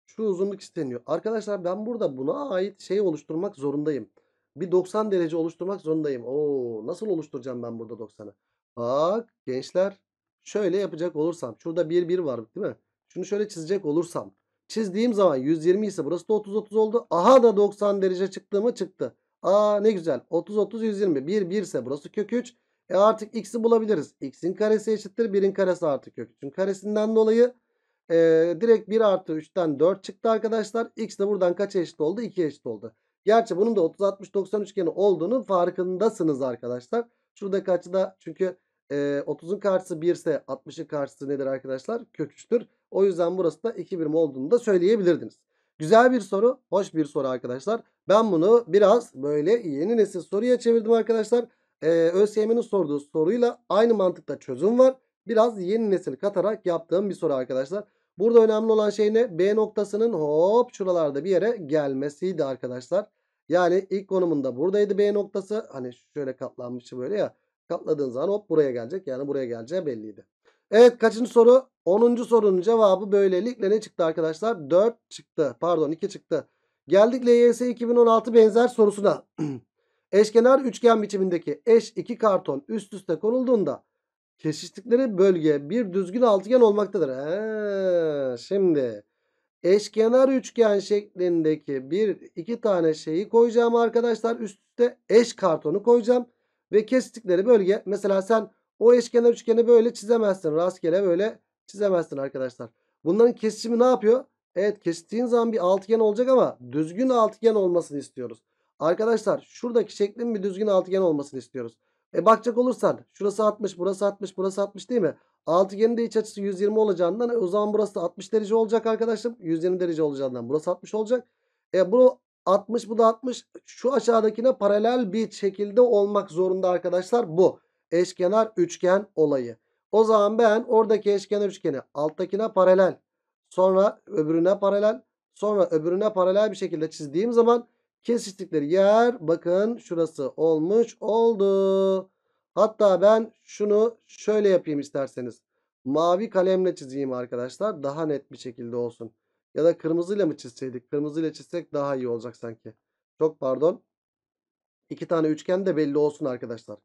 Şu uzunluk isteniyor. Arkadaşlar ben burada buna ait şey oluşturmak zorundayım. Bir 90 derece oluşturmak zorundayım. Oo, nasıl oluşturacağım ben burada 90'ı? Bak gençler şöyle yapacak olursam. Şurada 1 1 var değil mi? Şunu şöyle çizecek olursam. Çizdiğim zaman 120 ise burası da 30 30 oldu. Aha da 90 derece çıktı mı? Çıktı. Aa ne güzel. 30 30 120. 1 1 ise burası kök 3. E artık x'i bulabiliriz. x'in karesi eşittir 1'in karesi artı kök 3'ün karesinden dolayı e, direkt 1 artı 3'ten 4 çıktı arkadaşlar. x de buradan kaç eşit oldu? 2 eşit oldu. Gerçi bunun da 30 60 90 üçgeni olduğunu farkındasınız arkadaşlar. Şuradaki açıda çünkü e, 30'un karşısı 1 ise 60'ın karşısı nedir arkadaşlar? Kök 3'tür. O yüzden burası da 2 birim olduğunu da söyleyebilirdiniz. Güzel bir soru. Hoş bir soru arkadaşlar. Ben bunu biraz böyle yeni nesil soruya çevirdim arkadaşlar. Ee, ÖSYM'nin sorduğu soruyla aynı mantıkta çözüm var. Biraz yeni nesil katarak yaptığım bir soru arkadaşlar. Burada önemli olan şey ne? B noktasının hop şuralarda bir yere gelmesiydi arkadaşlar. Yani ilk konumunda buradaydı B noktası. Hani şöyle katlanmıştı böyle ya. Katladığın zaman hop buraya gelecek. Yani buraya geleceği belliydi. Evet kaçıncı soru? 10. sorunun cevabı böylelikle ne çıktı arkadaşlar? 4 çıktı. Pardon 2 çıktı. Geldik LYS 2016 benzer sorusuna. Eşkenar üçgen biçimindeki eş iki karton üst üste konulduğunda kesiştikleri bölge bir düzgün altıgen olmaktadır. He, şimdi eşkenar üçgen şeklindeki bir iki tane şeyi koyacağım arkadaşlar. Üst üste eş kartonu koyacağım ve kestikleri bölge mesela sen o eşkenar üçgeni böyle çizemezsin. Rastgele böyle çizemezsin arkadaşlar. Bunların kesişimi ne yapıyor? Evet kestiğin zaman bir altıgen olacak ama düzgün altıgen olmasını istiyoruz. Arkadaşlar şuradaki şeklin bir düzgün altıgen olmasını istiyoruz. E bakacak olursan şurası 60 burası 60 burası 60 değil mi? Altıgenin de iç açısı 120 olacağından e, o zaman burası da 60 derece olacak arkadaşım. 120 derece olacağından burası 60 olacak. E bu 60 bu da 60 şu aşağıdakine paralel bir şekilde olmak zorunda arkadaşlar bu eşkenar üçgen olayı. O zaman ben oradaki eşkenar üçgeni alttakine paralel sonra öbürüne paralel sonra öbürüne paralel bir şekilde çizdiğim zaman kesiştikleri yer bakın şurası olmuş oldu. Hatta ben şunu şöyle yapayım isterseniz. Mavi kalemle çizeyim arkadaşlar. Daha net bir şekilde olsun. Ya da kırmızıyla mı çizseydik? Kırmızıyla çizsek daha iyi olacak sanki. Çok pardon. İki tane üçgen de belli olsun arkadaşlar.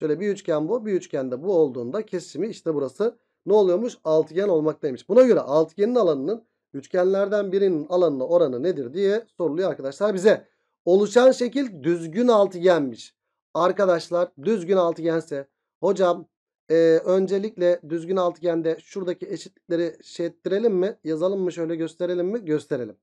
Şöyle bir üçgen bu. Bir üçgende bu olduğunda kesimi işte burası ne oluyormuş? Altıgen olmaktaymış. Buna göre altıgenin alanının üçgenlerden birinin alanına oranı nedir diye soruluyor arkadaşlar bize. Oluşan şekil düzgün altıgenmiş. Arkadaşlar düzgün altıgense hocam e, öncelikle düzgün altıgende şuradaki eşitlikleri şey ettirelim mi? Yazalım mı şöyle gösterelim mi? Gösterelim.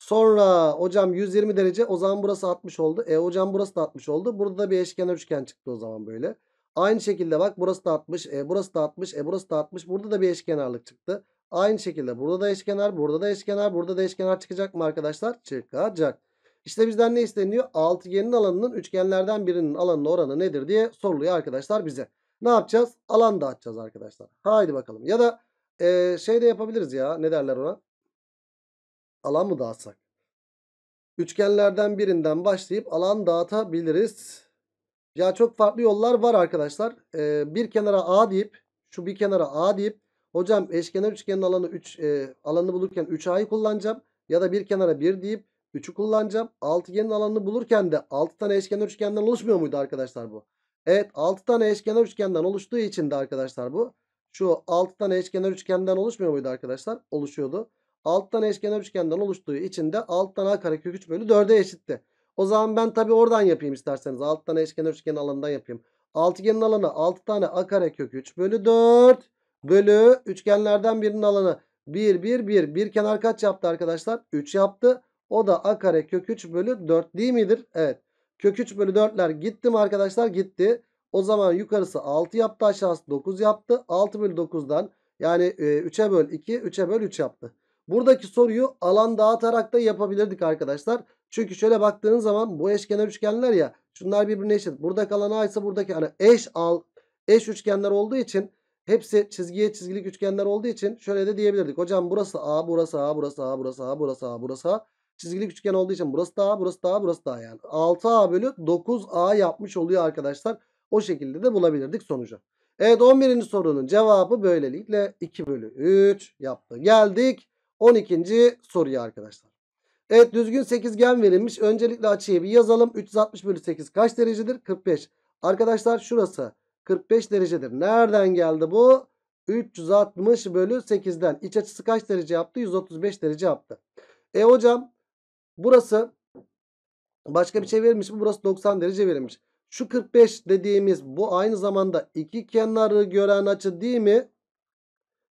Sonra hocam 120 derece o zaman burası 60 oldu. E hocam burası da 60 oldu. Burada da bir eşkenar üçgen çıktı o zaman böyle. Aynı şekilde bak burası da 60. E burası da 60. E burası da 60. Burada da bir eşkenarlık çıktı. Aynı şekilde burada da eşkenar, burada da eşkenar, burada da eşkenar çıkacak mı arkadaşlar? Çıkacak. İşte bizden ne isteniyor? Altıgenin alanının üçgenlerden birinin alanının oranı nedir diye soruluyor arkadaşlar bize. Ne yapacağız? Alan dağıtacağız arkadaşlar. Haydi bakalım. Ya da e, şey de yapabiliriz ya. Ne derler ona? alan mı dağıtsak? Üçgenlerden birinden başlayıp alan dağıtabiliriz. Ya çok farklı yollar var arkadaşlar. Ee, bir kenara A deyip şu bir kenara A deyip hocam eşkenar üçgenin alanı 3 e, alanını bulurken 3A'yı kullanacağım. Ya da bir kenara 1 deyip 3'ü kullanacağım. Altıgenin alanını bulurken de 6 tane eşkenar üçgenden oluşmuyor muydu arkadaşlar bu? Evet 6 tane eşkenar üçgenden oluştuğu için de arkadaşlar bu. Şu 6 tane eşkenar üçgenden oluşmuyor muydu arkadaşlar? Oluşuyordu. Alttan eşkenar üçgenden oluştuğu için de alttan a kare kök 3 bölü 4'e eşitti. O zaman ben tabii oradan yapayım isterseniz. Alttan eşkenar üçgen alanından yapayım. Altıgenin alanı 6 tane a kök 3 bölü 4 bölü üçgenlerden birinin alanı 1 1 1. Bir kenar kaç yaptı arkadaşlar? 3 yaptı. O da a kare kök 3 bölü 4 değil midir? Evet. Kök 3 bölü 4'ler gitti mi arkadaşlar? Gitti. O zaman yukarısı 6 yaptı aşağısı 9 yaptı. 6 bölü 9'dan yani 3'e böl 2 3'e böl 3 yaptı. Buradaki soruyu alan dağıtarak da yapabilirdik arkadaşlar. Çünkü şöyle baktığınız zaman bu eşkenar üçgenler ya şunlar birbirine eşit. Burada kalan A ise buradaki hani eş al eş üçgenler olduğu için hepsi çizgiye çizgilik üçgenler olduğu için şöyle de diyebilirdik. Hocam burası A, burası A, burası A, burası A, burası A, burası A. Çizgilik üçgen olduğu için burası da A, burası da A, burası da A yani. 6A bölü 9A yapmış oluyor arkadaşlar. O şekilde de bulabilirdik sonucu. Evet 11. sorunun cevabı böylelikle 2 bölü 3 yaptı. Geldik 12. soruyu arkadaşlar. Evet düzgün sekizgen verilmiş. Öncelikle açıyı bir yazalım. 360 bölü 8 kaç derecedir? 45. Arkadaşlar şurası 45 derecedir. Nereden geldi bu? 360 bölü 8'den. İç açısı kaç derece yaptı? 135 derece yaptı. E hocam burası başka bir şey verilmiş mi? Burası 90 derece verilmiş. Şu 45 dediğimiz bu aynı zamanda iki kenarı gören açı değil mi?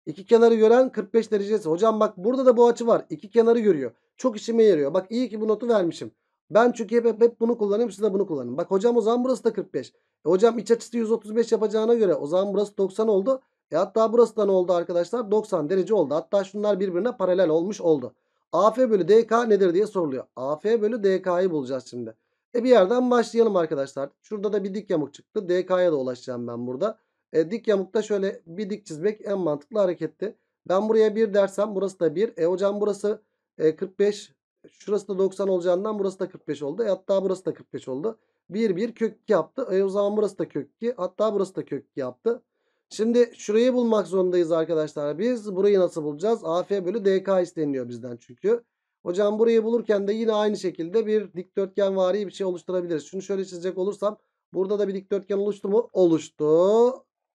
İki kenarı gören 45 derecesi. Hocam bak burada da bu açı var. İki kenarı görüyor. Çok işime yarıyor. Bak iyi ki bu notu vermişim. Ben çünkü hep, hep, hep bunu kullanayım siz de bunu kullanın. Bak hocam o zaman burası da 45. E, hocam iç açısı 135 yapacağına göre o zaman burası 90 oldu. E hatta burası da ne oldu arkadaşlar? 90 derece oldu. Hatta şunlar birbirine paralel olmuş oldu. AF bölü DK nedir diye soruluyor. AF bölü DK'yı bulacağız şimdi. E bir yerden başlayalım arkadaşlar. Şurada da bir dik yamuk çıktı. DK'ya da ulaşacağım ben burada. E, dik yamukta şöyle bir dik çizmek en mantıklı hareketti. Ben buraya 1 dersem burası da 1. E hocam burası e, 45. Şurası da 90 olacağından burası da 45 oldu. E, hatta burası da 45 oldu. 1 1 kök 2 yaptı. E o zaman burası da kök 2. Hatta burası da kök 2 yaptı. Şimdi şurayı bulmak zorundayız arkadaşlar. Biz burayı nasıl bulacağız? AF bölü DK isteniyor bizden çünkü. Hocam burayı bulurken de yine aynı şekilde bir dikdörtgen dikdörtgenvari bir şey oluşturabiliriz. Şunu şöyle çizecek olursam burada da bir dikdörtgen oluştu mu? Oluştu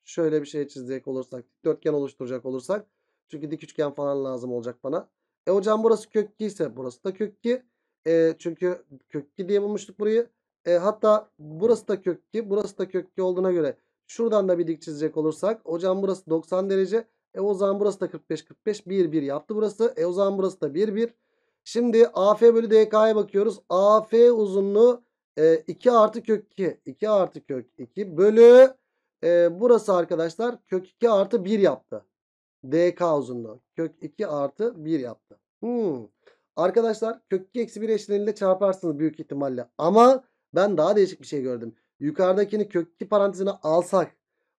şöyle bir şey çizecek olursak dörtgen oluşturacak olursak çünkü dik üçgen falan lazım olacak bana. E hocam burası kök 2 ise burası da kök 2. E, çünkü kök 2 diye bulmuştuk burayı. E, hatta burası da kök 2 burası da kök 2 olduğuna göre şuradan da bir dik çizecek olursak hocam burası 90 derece. E o zaman burası da 45 45 1 1 yaptı burası. E o zaman burası da 1 1. Şimdi AF bölü DK'ya bakıyoruz. AF uzunluğu e, 2 artı kök 2. 2 artı kök 2 bölü e, burası arkadaşlar kök 2 artı 1 yaptı. DK uzunluğu. Kök 2 artı 1 yaptı. Hmm. Arkadaşlar kök 2 eksi 1 eşleniyle çarparsınız büyük ihtimalle. Ama ben daha değişik bir şey gördüm. Yukarıdakini kök 2 parantezine alsak.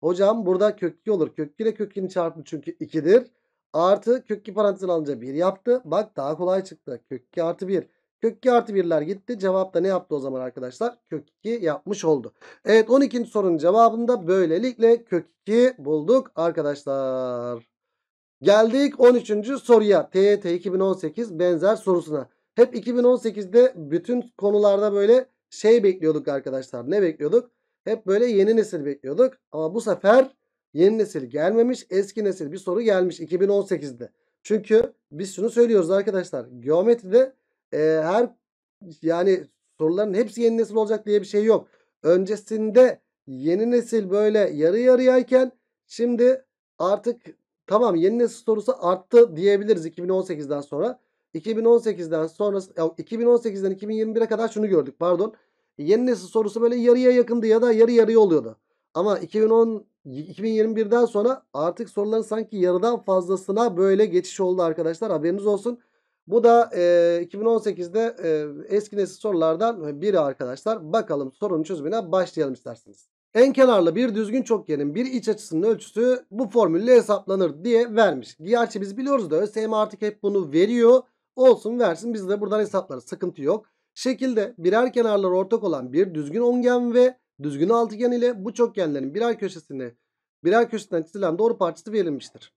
Hocam burada kök 2 olur. Kök 2 ile kök 2'nin çarpımı çünkü 2'dir. Artı kök 2 parantezine alınca 1 yaptı. Bak daha kolay çıktı. Kök 2 artı 1. Kök 2 artı 1'ler gitti. Cevap da ne yaptı o zaman arkadaşlar? Kök 2 yapmış oldu. Evet 12. sorunun cevabında böylelikle kök 2 bulduk arkadaşlar. Geldik 13. soruya. TYT 2018 benzer sorusuna. Hep 2018'de bütün konularda böyle şey bekliyorduk arkadaşlar. Ne bekliyorduk? Hep böyle yeni nesil bekliyorduk. Ama bu sefer yeni nesil gelmemiş. Eski nesil bir soru gelmiş 2018'de. Çünkü biz şunu söylüyoruz arkadaşlar. Geometride e, her yani soruların hepsi yeni nesil olacak diye bir şey yok. Öncesinde yeni nesil böyle yarı yarıyayken şimdi artık tamam yeni nesil sorusu arttı diyebiliriz 2018'den sonra. 2018'den sonra 2018'den 2021'e kadar şunu gördük pardon. Yeni nesil sorusu böyle yarıya yakındı ya da yarı yarıya oluyordu. Ama 2010 2021'den sonra artık soruların sanki yarıdan fazlasına böyle geçiş oldu arkadaşlar. Haberiniz olsun. Bu da e, 2018'de e, eski nesil sorulardan biri arkadaşlar. Bakalım sorunun çözümüne başlayalım isterseniz. En kenarlı bir düzgün çokgenin bir iç açısının ölçüsü bu formülle hesaplanır diye vermiş. Gerçi biz biliyoruz da ÖSYM artık hep bunu veriyor. Olsun versin biz de buradan hesaplarız. Sıkıntı yok. Şekilde birer kenarları ortak olan bir düzgün ongen ve düzgün altıgen ile bu çokgenlerin birer köşesini birer köşesinden çizilen doğru parçası verilmiştir.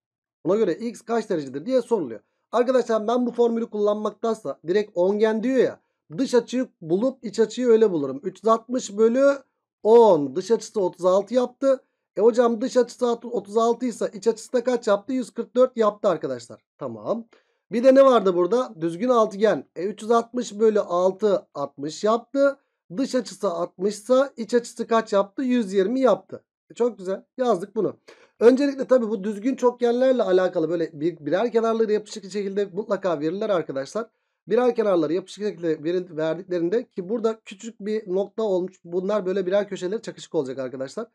Buna göre x kaç derecedir diye soruluyor. Arkadaşlar ben bu formülü kullanmaktansa direkt ongen diyor ya. Dış açıyı bulup iç açıyı öyle bulurum. 360 bölü 10 dış açısı 36 yaptı. E hocam dış açısı 36 ise iç açısı da kaç yaptı? 144 yaptı arkadaşlar. Tamam. Bir de ne vardı burada? Düzgün altıgen. E 360 bölü 6 60 yaptı. Dış açısı 60 ise iç açısı kaç yaptı? 120 yaptı. E çok güzel yazdık bunu. Öncelikle tabii bu düzgün çokgenlerle alakalı böyle bir, birer kenarları yapışık şekilde mutlaka verirler arkadaşlar. Birer kenarları yapışık şekilde verin, verdiklerinde ki burada küçük bir nokta olmuş. Bunlar böyle birer köşeleri çakışık olacak arkadaşlar.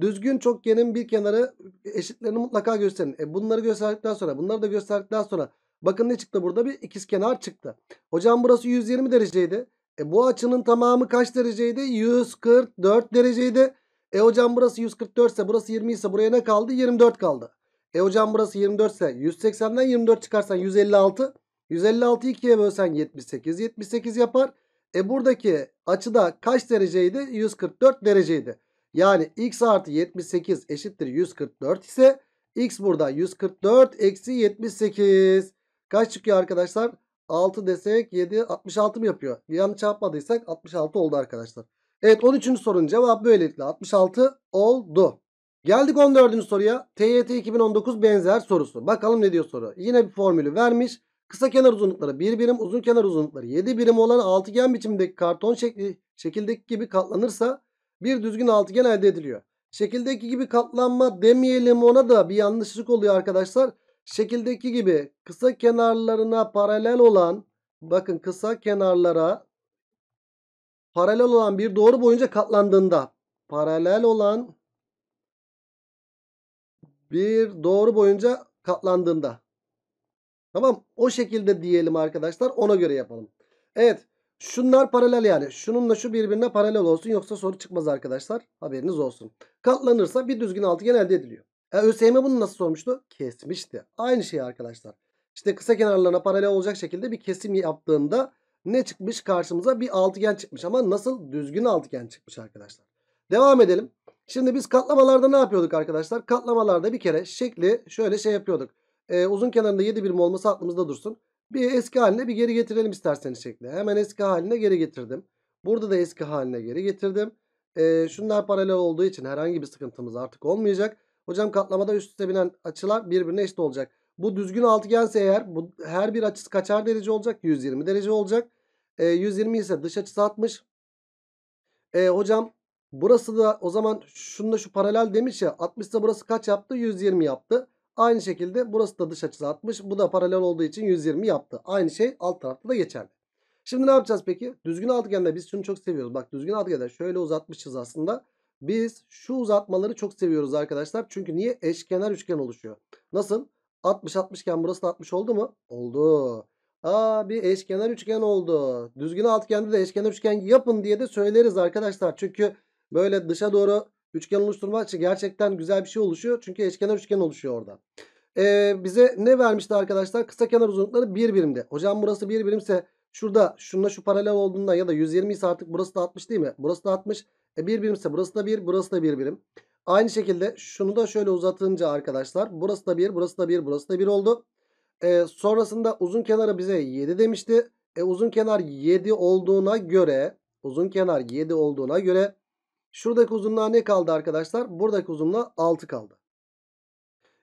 Düzgün çokgenin bir kenarı eşitlerini mutlaka gösterin. E bunları gösterdikten sonra bunları da gösterdikten sonra bakın ne çıktı burada bir ikiz kenar çıktı. Hocam burası 120 dereceydi. E bu açının tamamı kaç dereceydi? 144 dereceydi. E hocam burası 144 ise burası 20 ise buraya ne kaldı? 24 kaldı. E hocam burası 24 ise 180'den 24 çıkarsan 156. 156 ikiye bölsen 78. 78 yapar. E buradaki açıda kaç dereceydi? 144 dereceydi. Yani x artı 78 eşittir 144 ise x burada 144 eksi 78. Kaç çıkıyor arkadaşlar? 6 desek 7 66 mı yapıyor? Yanlış yapmadıysak 66 oldu arkadaşlar. Evet 13. sorunun cevabı böylelikle 66 oldu. Geldik 14. soruya. TYT 2019 benzer sorusu. Bakalım ne diyor soru. Yine bir formülü vermiş. Kısa kenar uzunlukları 1 birim, uzun kenar uzunlukları 7 birim olan altıgen biçimindeki karton şekli, şekildeki gibi katlanırsa bir düzgün altıgen elde ediliyor. Şekildeki gibi katlanma demeyelim ona da bir yanlışlık oluyor arkadaşlar. Şekildeki gibi kısa kenarlarına paralel olan bakın kısa kenarlara paralel olan bir doğru boyunca katlandığında paralel olan bir doğru boyunca katlandığında. Tamam o şekilde diyelim arkadaşlar ona göre yapalım. Evet şunlar paralel yani şununla şu birbirine paralel olsun yoksa soru çıkmaz arkadaşlar haberiniz olsun. Katlanırsa bir düzgün altıgen elde ediliyor. E, ÖSYM bunu nasıl sormuştu? Kesmişti. Aynı şey arkadaşlar. İşte kısa kenarlarına paralel olacak şekilde bir kesim yaptığında ne çıkmış karşımıza? Bir altıgen çıkmış ama nasıl? Düzgün altıgen çıkmış arkadaşlar. Devam edelim. Şimdi biz katlamalarda ne yapıyorduk arkadaşlar? Katlamalarda bir kere şekli şöyle şey yapıyorduk. Ee, uzun kenarında 7 birim olması aklımızda dursun. Bir eski haline bir geri getirelim isterseniz şekli. Hemen eski haline geri getirdim. Burada da eski haline geri getirdim. Ee, şunlar paralel olduğu için herhangi bir sıkıntımız artık olmayacak. Hocam katlamada üst üste binen açılar birbirine eşit olacak. Bu düzgün altıgense eğer bu, her bir açısı kaçar derece olacak? 120 derece olacak. E, 120 ise dış açısı 60. E, hocam burası da o zaman şunda şu paralel demiş ya 60 ise burası kaç yaptı? 120 yaptı. Aynı şekilde burası da dış açısı 60. Bu da paralel olduğu için 120 yaptı. Aynı şey alt tarafta da geçerli. Şimdi ne yapacağız peki? Düzgün altıgende biz şunu çok seviyoruz. Bak düzgün altıgende şöyle uzatmışız aslında. Biz şu uzatmaları çok seviyoruz arkadaşlar. Çünkü niye? Eşkenar üçgen oluşuyor. Nasıl? 60 60 iken burası da 60 oldu mu? Oldu. Aa bir eşkenar üçgen oldu. Düzgün altıgende de eşkenar üçgen yapın diye de söyleriz arkadaşlar. Çünkü böyle dışa doğru üçgen oluşturmak için gerçekten güzel bir şey oluşuyor. Çünkü eşkenar üçgen oluşuyor orada. Ee, bize ne vermişti arkadaşlar? Kısa kenar uzunlukları bir birimde. Hocam burası bir birimse şurada şunla şu paralel olduğunda ya da 120 ise artık burası da 60 değil mi? Burası da 60. E bir birimse burası da bir burası da bir birim. Aynı şekilde şunu da şöyle uzatınca arkadaşlar burası da 1 burası da 1 burası da 1 oldu. Ee, sonrasında uzun kenarı bize 7 demişti. E, uzun kenar 7 olduğuna göre uzun kenar 7 olduğuna göre şuradaki uzunluğa ne kaldı arkadaşlar? Buradaki uzunluğa 6 kaldı.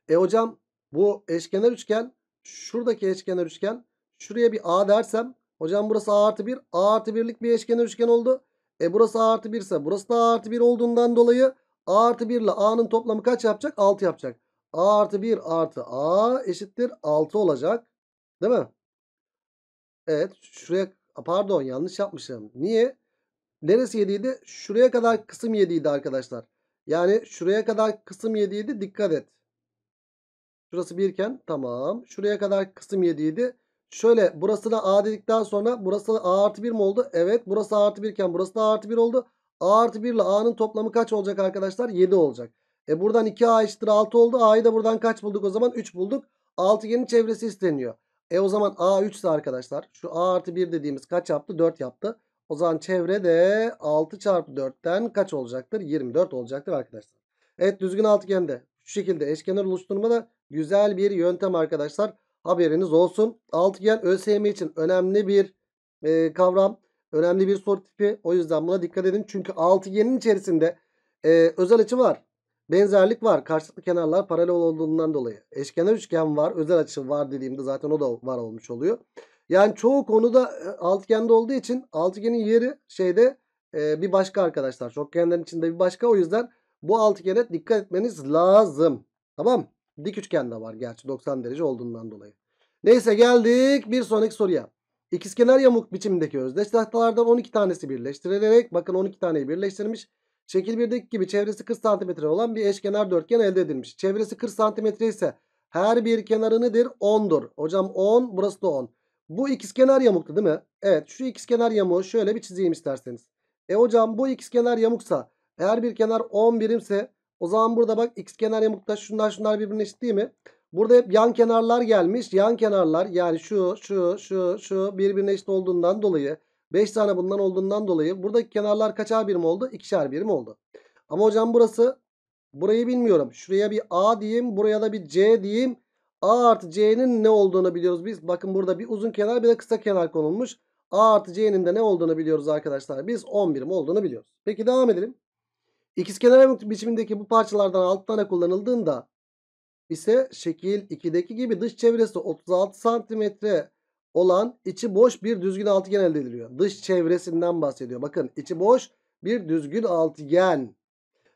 E hocam bu eşkenar üçgen şuradaki eşkenar üçgen şuraya bir A dersem hocam burası A artı 1 A artı 1'lik bir eşkenar üçgen oldu. E burası A artı 1 ise burası da A artı 1 olduğundan dolayı A artı 1 ile A'nın toplamı kaç yapacak? 6 yapacak. A artı 1 artı A eşittir 6 olacak. Değil mi? Evet. Şuraya pardon yanlış yapmışım. Niye? Neresi 7 idi? Şuraya kadar kısım 7 idi arkadaşlar. Yani şuraya kadar kısım 7 idi. Dikkat et. Şurası 1 iken tamam. Şuraya kadar kısım 7 idi. Şöyle burası da A dedikten sonra burası A artı 1 mi oldu? Evet. Burası A artı 1 iken burası da A artı 1 oldu. A artı 1 ile A'nın toplamı kaç olacak arkadaşlar? 7 olacak. E buradan 2A eşittir 6 oldu. A'yı da buradan kaç bulduk o zaman? 3 bulduk. Altıgenin çevresi isteniyor. E o zaman A 3 ise arkadaşlar şu A artı 1 dediğimiz kaç yaptı? 4 yaptı. O zaman çevre de 6 çarpı 4'ten kaç olacaktır? 24 olacaktır arkadaşlar. Evet düzgün altıgende şu şekilde eşkenar oluşturma da güzel bir yöntem arkadaşlar. Haberiniz olsun. Altıgen ÖSYM için önemli bir e, kavram. Önemli bir soru tipi. O yüzden buna dikkat edin. Çünkü altıgenin içerisinde e, özel açı var. Benzerlik var. Karşılıklı kenarlar paralel olduğundan dolayı. Eşkenar üçgen var. Özel açı var dediğimde zaten o da var olmuş oluyor. Yani çoğu konuda e, altıgende olduğu için altıgenin yeri şeyde e, bir başka arkadaşlar. Çokgenlerin içinde bir başka. O yüzden bu altıgene dikkat etmeniz lazım. Tamam. Dik üçgen de var gerçi 90 derece olduğundan dolayı. Neyse geldik bir sonraki soruya. İkizkenar yamuk biçimindeki özdeş tahtalardan 12 tanesi birleştirilerek bakın 12 taneyi birleştirmiş. Şekil 1'deki gibi çevresi 40 cm olan bir eşkenar dörtgen elde edilmiş. Çevresi 40 cm ise her bir kenarı nedir? 10'dur. Hocam 10 burası da 10. Bu ikizkenar yamuktu değil mi? Evet şu ikizkenar yamuğu şöyle bir çizeyim isterseniz. E hocam bu ikizkenar yamuksa her bir kenar 10 birimse o zaman burada bak ikizkenar yamukta şunlar şunlar birbirine eşit değil mi? Burada hep yan kenarlar gelmiş. Yan kenarlar yani şu, şu, şu, şu birbirine eşit olduğundan dolayı 5 tane bundan olduğundan dolayı buradaki kenarlar kaçar birim oldu? İkişer birim oldu. Ama hocam burası burayı bilmiyorum. Şuraya bir A diyeyim. Buraya da bir C diyeyim. A artı C'nin ne olduğunu biliyoruz biz. Bakın burada bir uzun kenar bir de kısa kenar konulmuş. A artı C'nin de ne olduğunu biliyoruz arkadaşlar. Biz 10 birim olduğunu biliyoruz. Peki devam edelim. İkiz İkizkenar biçimindeki bu parçalardan 6 tane kullanıldığında ise şekil 2'deki gibi dış çevresi 36 santimetre olan içi boş bir düzgün altıgen elde ediliyor. Dış çevresinden bahsediyor. Bakın içi boş bir düzgün altıgen.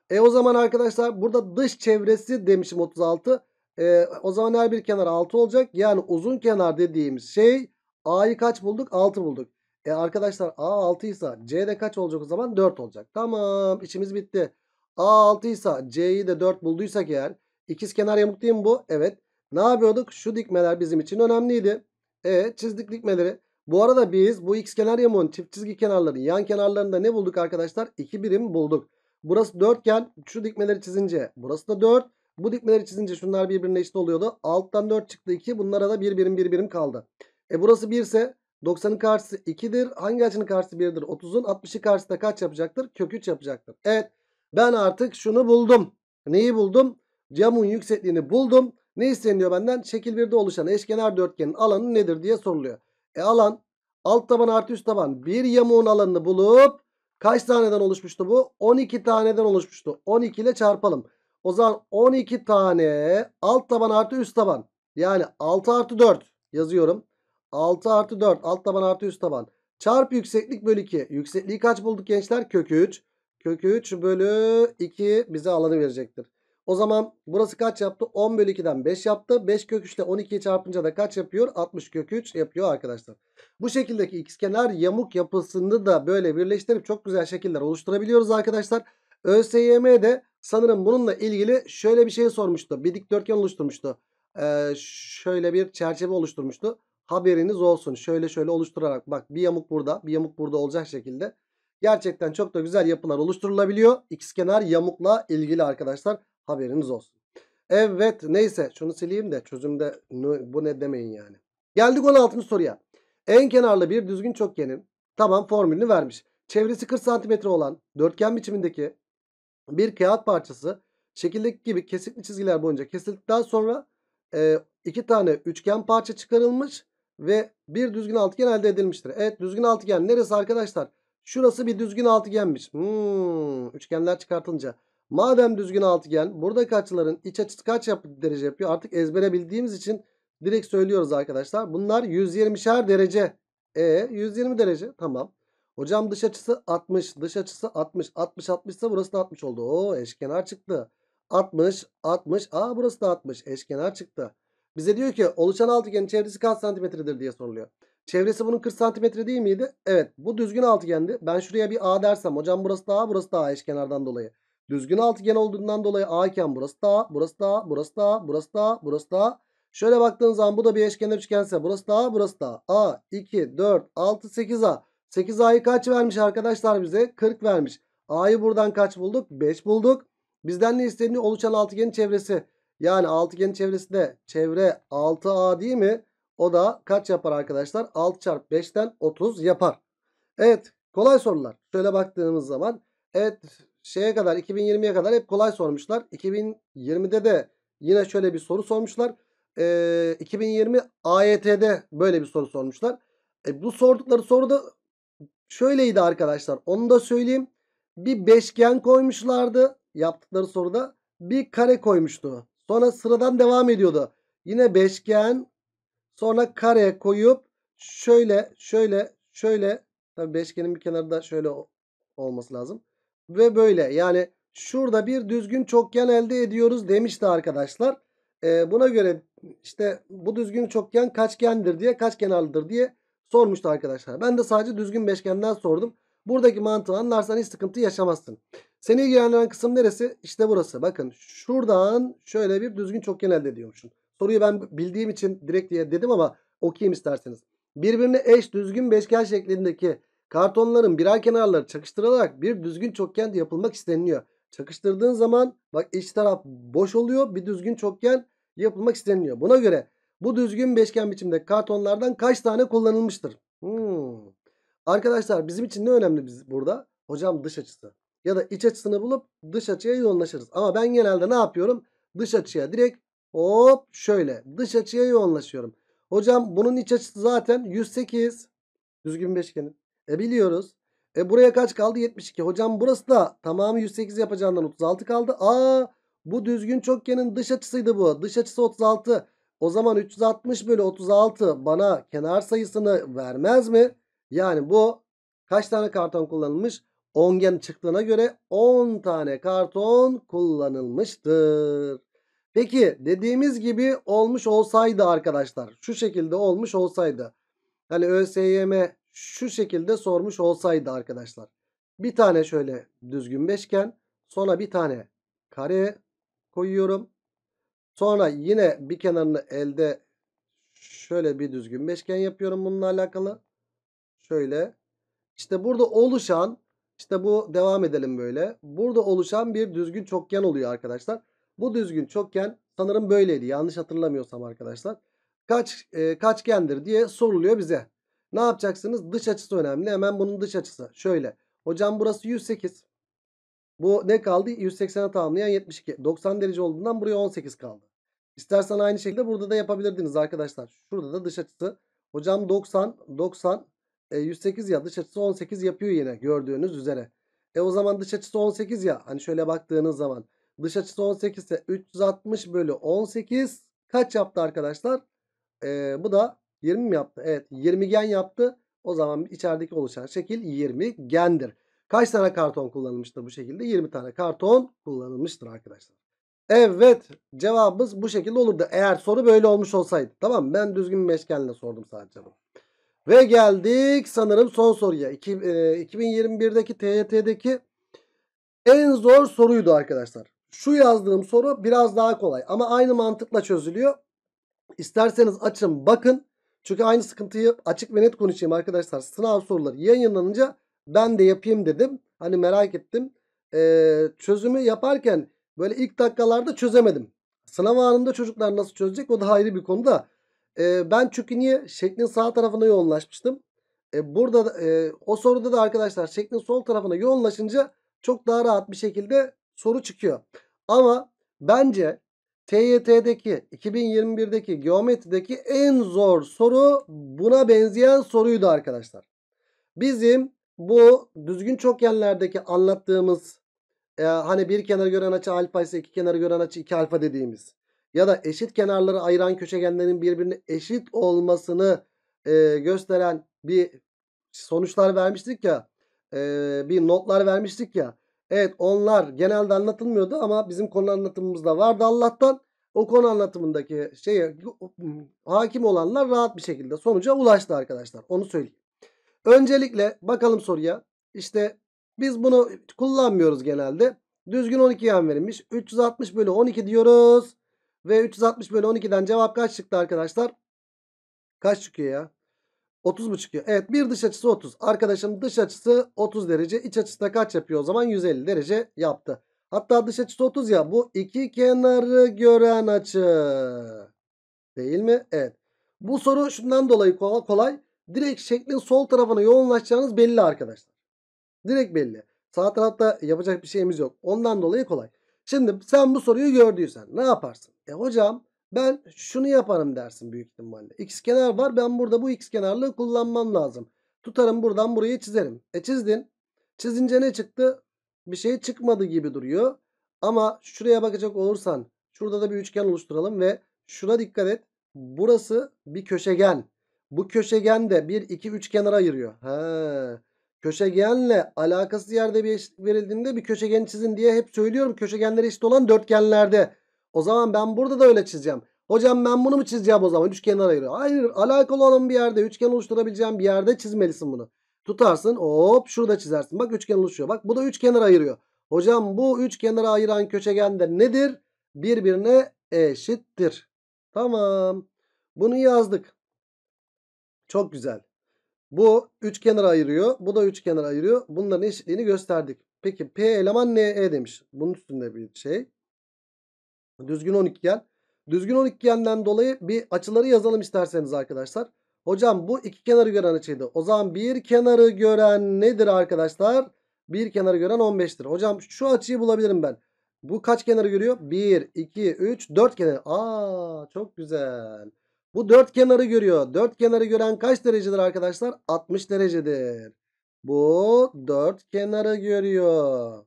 E o zaman arkadaşlar burada dış çevresi demişim 36. E, o zaman her bir kenar 6 olacak. Yani uzun kenar dediğimiz şey A'yı kaç bulduk? 6 bulduk. E arkadaşlar A 6 ise C de kaç olacak o zaman? 4 olacak. Tamam içimiz bitti. A 6 ise C'yi de 4 bulduysak eğer İkiz kenar yamuk değil mi bu? Evet. Ne yapıyorduk? Şu dikmeler bizim için önemliydi. E çizdik dikmeleri. Bu arada biz bu x kenar yamuğun çift çizgi kenarları yan kenarlarında ne bulduk arkadaşlar? 2 birim bulduk. Burası dörtgen. Şu dikmeleri çizince burası da 4. Bu dikmeleri çizince şunlar birbirine eşit oluyordu. Alttan 4 çıktı 2. Bunlara da 1 birim 1 birim kaldı. E burası 1 ise 90'ın karşısı 2'dir. Hangi açının karşısı 1'dir? 30'un 60'ı karşısında kaç yapacaktır? Kök 3 yapacaktır. Evet ben artık şunu buldum. Neyi buldum? Camın yüksekliğini buldum. Ne isteniyor benden? Şekil 1'de oluşan eşkenar dörtgenin alanı nedir diye soruluyor. E alan alt taban artı üst taban bir yamuğun alanını bulup kaç taneden oluşmuştu bu? 12 taneden oluşmuştu. 12 ile çarpalım. O zaman 12 tane alt taban artı üst taban. Yani 6 artı 4 yazıyorum. 6 artı 4 alt taban artı üst taban. Çarp yükseklik bölü 2. Yüksekliği kaç bulduk gençler? Kök 3. Kök 3 bölü 2 bize alanı verecektir. O zaman burası kaç yaptı? 10 bölü 2'den 5 yaptı. 5 kök 3 ile 12'yi çarpınca da kaç yapıyor? 60 kök 3 yapıyor arkadaşlar. Bu şekildeki ikizkenar yamuk yapısını da böyle birleştirip çok güzel şekiller oluşturabiliyoruz arkadaşlar. ÖSYM'de sanırım bununla ilgili şöyle bir şey sormuştu. Bir dikdörtgen oluşturmuştu. Ee, şöyle bir çerçeve oluşturmuştu. Haberiniz olsun. Şöyle şöyle oluşturarak bak bir yamuk burada bir yamuk burada olacak şekilde. Gerçekten çok da güzel yapılar oluşturulabiliyor. İkizkenar yamukla ilgili arkadaşlar. Haberiniz olsun. Evet neyse şunu sileyim de çözümde bu ne demeyin yani. Geldik 16. soruya. En kenarlı bir düzgün çokgenin tamam formülünü vermiş. Çevresi 40 cm olan dörtgen biçimindeki bir kağıt parçası şekildeki gibi kesikli çizgiler boyunca kesildikten sonra e, iki tane üçgen parça çıkarılmış ve bir düzgün altıgen elde edilmiştir. Evet düzgün altıgen neresi arkadaşlar? Şurası bir düzgün altıgenmiş. Hmm, üçgenler çıkartılınca. Madem düzgün altıgen burada açıların iç açı kaç yap derece yapıyor? Artık ezbere bildiğimiz için direkt söylüyoruz arkadaşlar. Bunlar 120'şer derece. E 120 derece tamam. Hocam dış açısı 60. Dış açısı 60. 60 60 ise burası da 60 oldu. Oo eşkenar çıktı. 60 60. Aa burası da 60. Eşkenar çıktı. Bize diyor ki oluşan altıgenin çevresi kaç santimetredir diye soruluyor. Çevresi bunun 40 santimetre değil miydi? Evet bu düzgün altıgendi. Ben şuraya bir A dersem hocam burası da A burası da A eşkenardan dolayı. Düzgün altıgen olduğundan dolayı A iken burası da, burası da, burası da, burası da, burası da. Şöyle baktığınız zaman bu da bir eşkenar üçgense burası da, burası da. A, 2, 4, 6, 8A. 8A'yı kaç vermiş arkadaşlar bize? 40 vermiş. A'yı buradan kaç bulduk? 5 bulduk. Bizden ne isteniyor? Oluşan altıgen çevresi. Yani altıgen çevresinde çevre 6A değil mi? O da kaç yapar arkadaşlar? 6 çarpı 5'ten 30 yapar. Evet kolay sorular. Şöyle baktığımız zaman. Evet şeye kadar 2020'ye kadar hep kolay sormuşlar. 2020'de de yine şöyle bir soru sormuşlar. E, 2020 AYT'de böyle bir soru sormuşlar. E, bu sordukları soru da şöyleydi arkadaşlar. Onu da söyleyeyim. Bir beşgen koymuşlardı yaptıkları soruda. Bir kare koymuştu. Sonra sıradan devam ediyordu. Yine beşgen sonra kare koyup şöyle şöyle şöyle tabii beşgenin bir kenarı da şöyle olması lazım ve böyle. Yani şurada bir düzgün çokgen elde ediyoruz demişti arkadaşlar. Ee, buna göre işte bu düzgün çokgen kaçgendir diye kaç kenarlıdır diye sormuştu arkadaşlar. Ben de sadece düzgün beşgenden sordum. Buradaki mantığı anlarsan hiç sıkıntı yaşamazsın. Seni ilgilendiren kısım neresi? İşte burası. Bakın şuradan şöyle bir düzgün çokgen elde ediyormuşum. Soruyu ben bildiğim için direkt diye dedim ama okuyayım isterseniz. Birbirine eş düzgün beşgen şeklindeki Kartonların birer kenarları çakıştırılarak bir düzgün çokgen yapılmak isteniliyor. Çakıştırdığın zaman bak iç taraf boş oluyor. Bir düzgün çokgen yapılmak isteniliyor. Buna göre bu düzgün beşgen biçimde kartonlardan kaç tane kullanılmıştır? Hmm. Arkadaşlar bizim için ne önemli biz burada? Hocam dış açısı. Ya da iç açısını bulup dış açıya yoğunlaşırız. Ama ben genelde ne yapıyorum? Dış açıya direkt hop şöyle dış açıya yoğunlaşıyorum. Hocam bunun iç açısı zaten 108. Düzgün beşgenin. E biliyoruz. E buraya kaç kaldı? 72. Hocam burası da tamamı 108 yapacağından 36 kaldı. Aa bu düzgün çokgenin dış açısıydı bu. Dış açısı 36. O zaman 360 bölü 36 bana kenar sayısını vermez mi? Yani bu kaç tane karton kullanılmış? Ongen çıktığına göre 10 tane karton kullanılmıştır. Peki dediğimiz gibi olmuş olsaydı arkadaşlar şu şekilde olmuş olsaydı hani ÖSYM şu şekilde sormuş olsaydı arkadaşlar. Bir tane şöyle düzgün beşgen. Sonra bir tane kare koyuyorum. Sonra yine bir kenarını elde şöyle bir düzgün beşgen yapıyorum bununla alakalı. Şöyle. İşte burada oluşan işte bu devam edelim böyle. Burada oluşan bir düzgün çokgen oluyor arkadaşlar. Bu düzgün çokgen sanırım böyleydi. Yanlış hatırlamıyorsam arkadaşlar. Kaç e, kaçgendir diye soruluyor bize. Ne yapacaksınız? Dış açısı önemli. Hemen bunun dış açısı. Şöyle. Hocam burası 108. Bu ne kaldı? 180'e tamamlayan 72. 90 derece olduğundan buraya 18 kaldı. İstersen aynı şekilde burada da yapabilirdiniz arkadaşlar. Şurada da dış açısı. Hocam 90, 90, 108 ya dış açısı 18 yapıyor yine gördüğünüz üzere. E o zaman dış açısı 18 ya. Hani şöyle baktığınız zaman. Dış açısı 18 ise 360 bölü 18 kaç yaptı arkadaşlar? E, bu da 20 mi yaptı? Evet 20 gen yaptı. O zaman içerideki oluşan şekil 20 gendir. Kaç tane karton kullanılmıştır bu şekilde? 20 tane karton kullanılmıştır arkadaşlar. Evet cevabımız bu şekilde olurdu. Eğer soru böyle olmuş olsaydı. Tamam ben düzgün bir meşgenle sordum sadece bunu. Ve geldik sanırım son soruya. 2021'deki e, TYT'deki en zor soruydu arkadaşlar. Şu yazdığım soru biraz daha kolay ama aynı mantıkla çözülüyor. İsterseniz açın bakın. Çünkü aynı sıkıntıyı açık ve net konuşayım arkadaşlar. Sınav soruları yayınlanınca ben de yapayım dedim. Hani merak ettim. Ee, çözümü yaparken böyle ilk dakikalarda çözemedim. Sınav anında çocuklar nasıl çözecek o da ayrı bir konu da. Ee, ben çünkü niye şeklin sağ tarafına yoğunlaşmıştım. Ee, burada e, o soruda da arkadaşlar şeklin sol tarafına yoğunlaşınca çok daha rahat bir şekilde soru çıkıyor. Ama bence TYT'deki 2021'deki geometrideki en zor soru buna benzeyen soruydu arkadaşlar. Bizim bu düzgün çokgenlerdeki anlattığımız e, hani bir kenar gören açı alfa ise iki kenarı gören açı iki alfa dediğimiz ya da eşit kenarları ayıran köşegenlerin birbirine eşit olmasını e, gösteren bir sonuçlar vermiştik ya e, bir notlar vermiştik ya Evet onlar genelde anlatılmıyordu ama bizim konu anlatımımızda vardı Allah'tan. O konu anlatımındaki şeye hakim olanlar rahat bir şekilde sonuca ulaştı arkadaşlar. Onu söyleyeyim. Öncelikle bakalım soruya. İşte biz bunu kullanmıyoruz genelde. Düzgün 12 yan verilmiş. 360 bölü 12 diyoruz. Ve 360 bölü 12'den cevap kaç çıktı arkadaşlar? Kaç çıkıyor ya? 30 mu çıkıyor? Evet bir dış açısı 30. Arkadaşım dış açısı 30 derece. İç açısı da kaç yapıyor o zaman? 150 derece yaptı. Hatta dış açısı 30 ya. Bu iki kenarı gören açı. Değil mi? Evet. Bu soru şundan dolayı kolay. Direkt şeklin sol tarafına yoğunlaşacağınız belli arkadaşlar. Direkt belli. Sağ tarafta yapacak bir şeyimiz yok. Ondan dolayı kolay. Şimdi sen bu soruyu gördüysen ne yaparsın? E hocam ben şunu yaparım dersin büyük ihtimalle. X kenar var. Ben burada bu x kenarlığı kullanmam lazım. Tutarım buradan burayı çizerim. E çizdin. Çizince ne çıktı? Bir şey çıkmadı gibi duruyor. Ama şuraya bakacak olursan şurada da bir üçgen oluşturalım ve şuna dikkat et. Burası bir köşegen. Bu köşegen de 1 2 3 kenara ayırıyor. He. Köşegenle alakası yerde bir eşit verildiğinde bir köşegen çizin diye hep söylüyorum. Köşegenleri eşit olan dörtgenlerde o zaman ben burada da öyle çizeceğim. Hocam ben bunu mu çizeceğim o zaman? Üçgenar ayırıyor. Hayır alakalı olan bir yerde üçgen oluşturabileceğim bir yerde çizmelisin bunu. Tutarsın hop şurada çizersin. Bak üçgen oluşuyor. Bak bu da üçgenar ayırıyor. Hocam bu üçgenara ayıran köşegen de nedir? Birbirine eşittir. Tamam. Bunu yazdık. Çok güzel. Bu üçgenara ayırıyor. Bu da üçgenara ayırıyor. Bunların eşitliğini gösterdik. Peki P eleman ne e demiş. Bunun üstünde bir şey. Düzgün 12 gen. Düzgün 12 genden dolayı bir açıları yazalım isterseniz arkadaşlar. Hocam bu iki kenarı gören açıydı. O zaman bir kenarı gören nedir arkadaşlar? Bir kenarı gören 15'tir. Hocam şu açıyı bulabilirim ben. Bu kaç kenarı görüyor? 1, 2, 3, 4 kenarı. Aa çok güzel. Bu 4 kenarı görüyor. 4 kenarı gören kaç derecedir arkadaşlar? 60 derecedir. Bu 4 kenarı görüyor.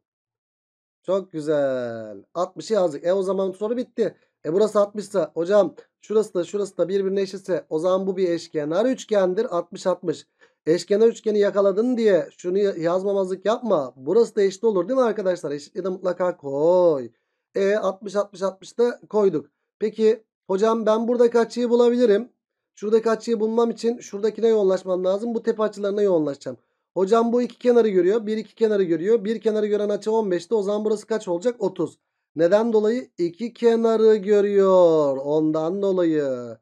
Çok güzel. 60'ı yazdık. E o zaman soru bitti. E burası 60 ise hocam şurası da şurası da birbirine eşitse o zaman bu bir eşkenar üçgendir. 60-60. Eşkenar üçgeni yakaladın diye şunu yazmamazlık yapma. Burası da eşit olur değil mi arkadaşlar? Eşitliği de mutlaka koy. E 60-60-60 da koyduk. Peki hocam ben buradaki açıyı bulabilirim. Şuradaki açıyı bulmam için şuradakine yoğunlaşmam lazım. Bu tepe açılarına yoğunlaşacağım. Hocam bu iki kenarı görüyor. Bir iki kenarı görüyor. Bir kenarı gören açı 15'te O zaman burası kaç olacak? 30. Neden dolayı? iki kenarı görüyor. Ondan dolayı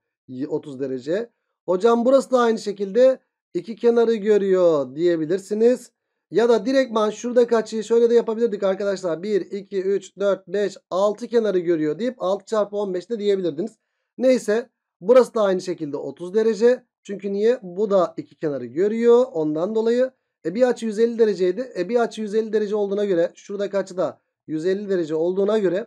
30 derece. Hocam burası da aynı şekilde iki kenarı görüyor diyebilirsiniz. Ya da direktman şurada açıyı şöyle de yapabilirdik arkadaşlar. 1, 2, 3, 4, 5, 6 kenarı görüyor deyip 6 çarpı 15 de diyebilirdiniz. Neyse burası da aynı şekilde 30 derece. Çünkü niye? Bu da iki kenarı görüyor. Ondan dolayı e bir açı 150 dereceydi. E bir açı 150 derece olduğuna göre şurada kaçı da 150 derece olduğuna göre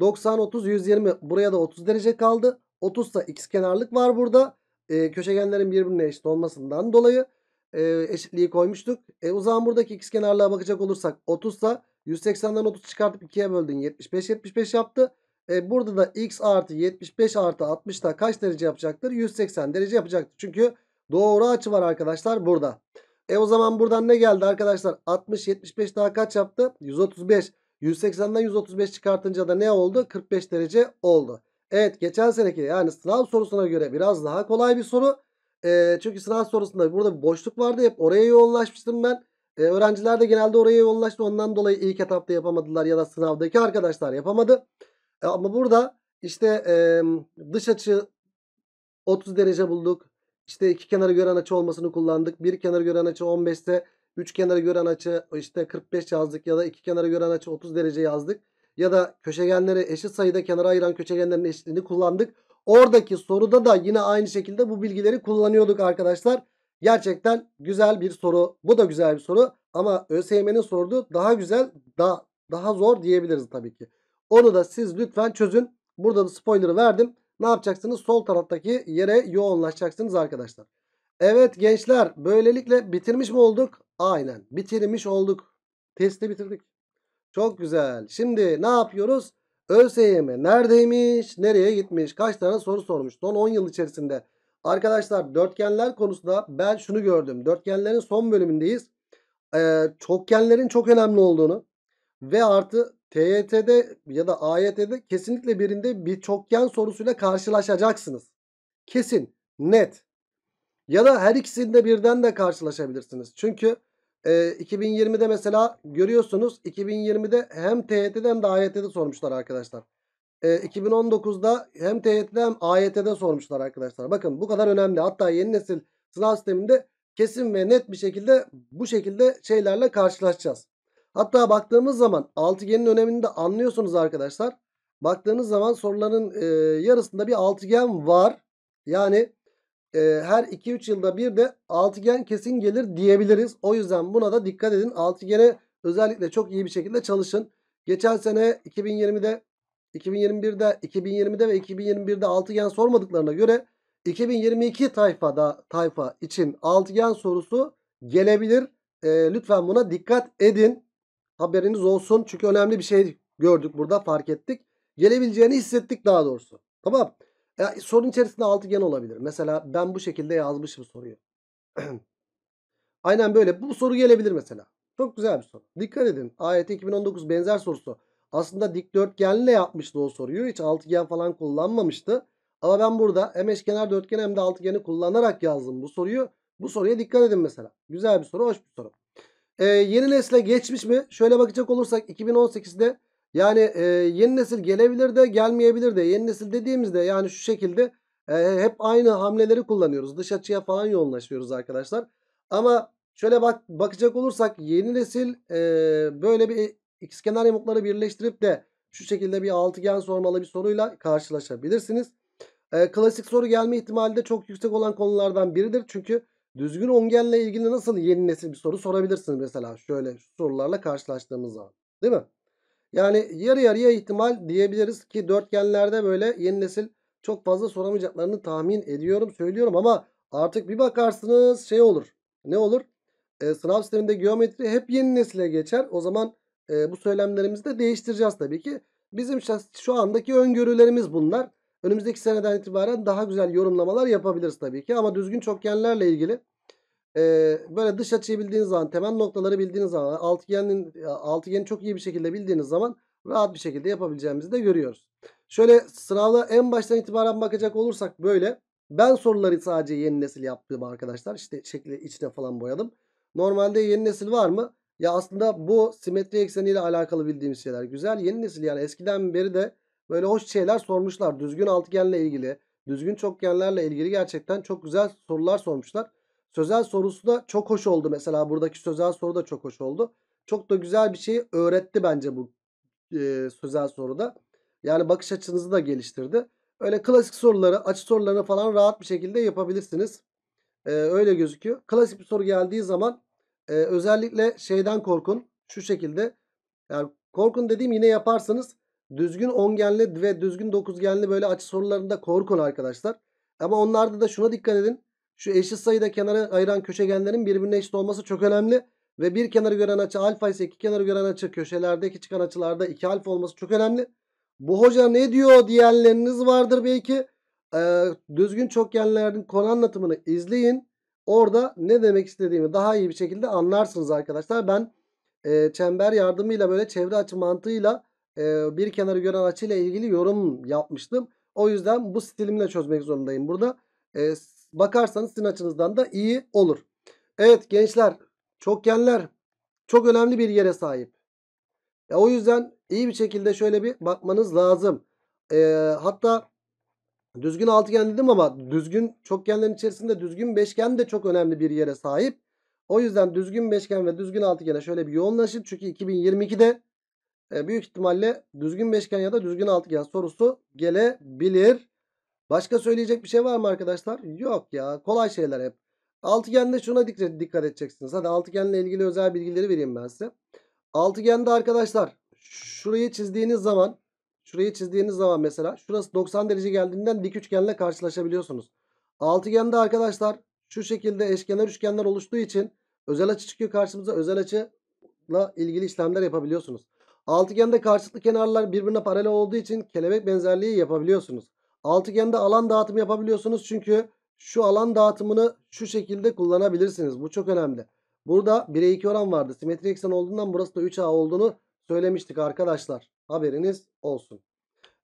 90 30 120 buraya da 30 derece kaldı. 30 da x kenarlık var burada. E, köşegenlerin birbirine eşit olmasından dolayı e, eşitliği koymuştuk. E, o zaman buradaki x kenarlığa bakacak olursak 30 da 180'den 30 çıkartıp 2'ye böldün 75 75 yaptı. E, burada da x artı 75 artı 60 da kaç derece yapacaktır? 180 derece yapacaktır. Çünkü doğru açı var arkadaşlar burada. E o zaman buradan ne geldi arkadaşlar? 60, 75 daha kaç yaptı? 135. 180'den 135 çıkartınca da ne oldu? 45 derece oldu. Evet geçen seneki yani sınav sorusuna göre biraz daha kolay bir soru. E, çünkü sınav sorusunda burada bir boşluk vardı. Hep oraya yoğunlaşmıştım ben. E, öğrenciler de genelde oraya yoğunlaştı. Ondan dolayı ilk etapta yapamadılar ya da sınavdaki arkadaşlar yapamadı. E, ama burada işte e, dış açı 30 derece bulduk. İşte iki kenarı gören açı olmasını kullandık. Bir kenarı gören açı 15'te üç kenarı gören açı işte 45 yazdık ya da iki kenarı gören açı 30 derece yazdık. Ya da köşegenleri eşit sayıda kenara ayıran köşegenlerin eşitliğini kullandık. Oradaki soruda da yine aynı şekilde bu bilgileri kullanıyorduk arkadaşlar. Gerçekten güzel bir soru. Bu da güzel bir soru ama ÖSYM'nin sorduğu daha güzel, daha, daha zor diyebiliriz tabii ki. Onu da siz lütfen çözün. Burada da spoiler'ı verdim ne yapacaksınız? Sol taraftaki yere yoğunlaşacaksınız arkadaşlar. Evet gençler böylelikle bitirmiş mi olduk? Aynen bitirmiş olduk. Testi bitirdik. Çok güzel. Şimdi ne yapıyoruz? ÖSYM neredeymiş? Nereye gitmiş? Kaç tane soru sormuş? Son 10 yıl içerisinde. Arkadaşlar dörtgenler konusunda ben şunu gördüm. Dörtgenlerin son bölümündeyiz. Ee, çokgenlerin çok önemli olduğunu ve artı TYT'de ya da AYT'de kesinlikle birinde bir çokgen sorusuyla karşılaşacaksınız. Kesin, net. Ya da her ikisinde birden de karşılaşabilirsiniz. Çünkü e, 2020'de mesela görüyorsunuz 2020'de hem TYT'de hem de AYT'de sormuşlar arkadaşlar. E, 2019'da hem TYT'de hem AYT'de sormuşlar arkadaşlar. Bakın bu kadar önemli. Hatta yeni nesil sınav sisteminde kesin ve net bir şekilde bu şekilde şeylerle karşılaşacağız. Hatta baktığımız zaman altıgenin önemini de anlıyorsunuz arkadaşlar. Baktığınız zaman soruların e, yarısında bir altıgen var. Yani e, her 2-3 yılda bir de altıgen kesin gelir diyebiliriz. O yüzden buna da dikkat edin. Altıgene özellikle çok iyi bir şekilde çalışın. Geçen sene 2020'de 2021'de 2020'de ve 2021'de altıgen sormadıklarına göre 2022 tayfada tayfa için altıgen sorusu gelebilir. E, lütfen buna dikkat edin. Haberiniz olsun. Çünkü önemli bir şey gördük burada fark ettik. Gelebileceğini hissettik daha doğrusu. Tamam. E, sorun içerisinde altıgen olabilir. Mesela ben bu şekilde yazmışım soruyu. Aynen böyle. Bu soru gelebilir mesela. Çok güzel bir soru. Dikkat edin. AYT 2019 benzer sorusu. Aslında dikdörtgenle yapmıştı o soruyu. Hiç altıgen falan kullanmamıştı. Ama ben burada hem eşkenar dörtgen hem de altıgeni kullanarak yazdım bu soruyu. Bu soruya dikkat edin mesela. Güzel bir soru, hoş bir soru e, yeni nesle geçmiş mi? Şöyle bakacak olursak 2018'de yani e, yeni nesil gelebilir de gelmeyebilir de. Yeni nesil dediğimizde yani şu şekilde e, hep aynı hamleleri kullanıyoruz. Dış açıya falan yoğunlaşıyoruz arkadaşlar. Ama şöyle bak bakacak olursak yeni nesil e, böyle bir ikizkenar yamukları birleştirip de şu şekilde bir altıgen sormalı bir soruyla karşılaşabilirsiniz. E, klasik soru gelme ihtimali de çok yüksek olan konulardan biridir. Çünkü Düzgün ongenle ilgili nasıl yeni nesil bir soru sorabilirsiniz mesela şöyle sorularla karşılaştığımız zaman. Değil mi? Yani yarı yarıya ihtimal diyebiliriz ki dörtgenlerde böyle yeni nesil çok fazla soramayacaklarını tahmin ediyorum söylüyorum ama artık bir bakarsınız şey olur. Ne olur? E, sınav sisteminde geometri hep yeni nesile geçer. O zaman e, bu söylemlerimizi de değiştireceğiz tabii ki. Bizim şu andaki öngörülerimiz bunlar. Önümüzdeki seneden itibaren daha güzel yorumlamalar yapabiliriz tabii ki. Ama düzgün çokgenlerle ilgili e, böyle dış açıyı bildiğiniz zaman, temel noktaları bildiğiniz zaman, altıgenin altıgeni çok iyi bir şekilde bildiğiniz zaman rahat bir şekilde yapabileceğimizi de görüyoruz. Şöyle sınavda en baştan itibaren bakacak olursak böyle. Ben soruları sadece yeni nesil yaptığım arkadaşlar. İşte şekli içine falan boyadım. Normalde yeni nesil var mı? Ya aslında bu simetri ekseniyle alakalı bildiğimiz şeyler güzel. Yeni nesil yani eskiden beri de Böyle hoş şeyler sormuşlar. Düzgün altıgenle ilgili, düzgün çokgenlerle ilgili gerçekten çok güzel sorular sormuşlar. Sözel sorusu da çok hoş oldu mesela. Buradaki sözel soru da çok hoş oldu. Çok da güzel bir şey öğretti bence bu e, sözel soruda. Yani bakış açınızı da geliştirdi. Öyle klasik soruları, açı sorularını falan rahat bir şekilde yapabilirsiniz. E, öyle gözüküyor. Klasik bir soru geldiği zaman e, özellikle şeyden korkun. Şu şekilde. Yani korkun dediğim yine yaparsınız düzgün ongenli ve düzgün dokuzgenli böyle açı sorularında korkun arkadaşlar. Ama onlarda da şuna dikkat edin. Şu eşit sayıda kenara ayıran köşegenlerin birbirine eşit olması çok önemli. Ve bir kenarı gören açı alfa ise iki kenarı gören açı köşelerdeki çıkan açılarda iki alfa olması çok önemli. Bu hoca ne diyor diyenleriniz vardır belki. Ee, düzgün çokgenlerin konu anlatımını izleyin. Orada ne demek istediğimi daha iyi bir şekilde anlarsınız arkadaşlar. Ben e, çember yardımıyla böyle çevre açı mantığıyla bir kenarı gören açıyla ilgili yorum yapmıştım. O yüzden bu stilimle çözmek zorundayım burada. E, bakarsanız sizin açınızdan da iyi olur. Evet gençler çokgenler çok önemli bir yere sahip. E, o yüzden iyi bir şekilde şöyle bir bakmanız lazım. E, hatta düzgün altıgen dedim ama düzgün çokgenlerin içerisinde düzgün beşgen de çok önemli bir yere sahip. O yüzden düzgün beşgen ve düzgün altıgene şöyle bir yoğunlaşın. Çünkü 2022'de e, büyük ihtimalle düzgün beşgen ya da düzgün altıgen sorusu gelebilir. Başka söyleyecek bir şey var mı arkadaşlar? Yok ya kolay şeyler hep. Altıgende şuna dikkat dikkat edeceksiniz. Hadi altıgenle ilgili özel bilgileri vereyim ben size. Altıgende arkadaşlar şurayı çizdiğiniz zaman şurayı çizdiğiniz zaman mesela şurası 90 derece geldiğinden dik üçgenle karşılaşabiliyorsunuz. Altıgende arkadaşlar şu şekilde eşkenar üçgenler oluştuğu için özel açı çıkıyor karşımıza. Özel açıyla ilgili işlemler yapabiliyorsunuz. Altıgende karşılıklı kenarlar birbirine paralel olduğu için kelebek benzerliği yapabiliyorsunuz. Altıgende alan dağıtımı yapabiliyorsunuz çünkü şu alan dağıtımını şu şekilde kullanabilirsiniz. Bu çok önemli. Burada 1'e 2 oran vardı. Simetri eksen olduğundan burası da 3A olduğunu söylemiştik arkadaşlar. Haberiniz olsun.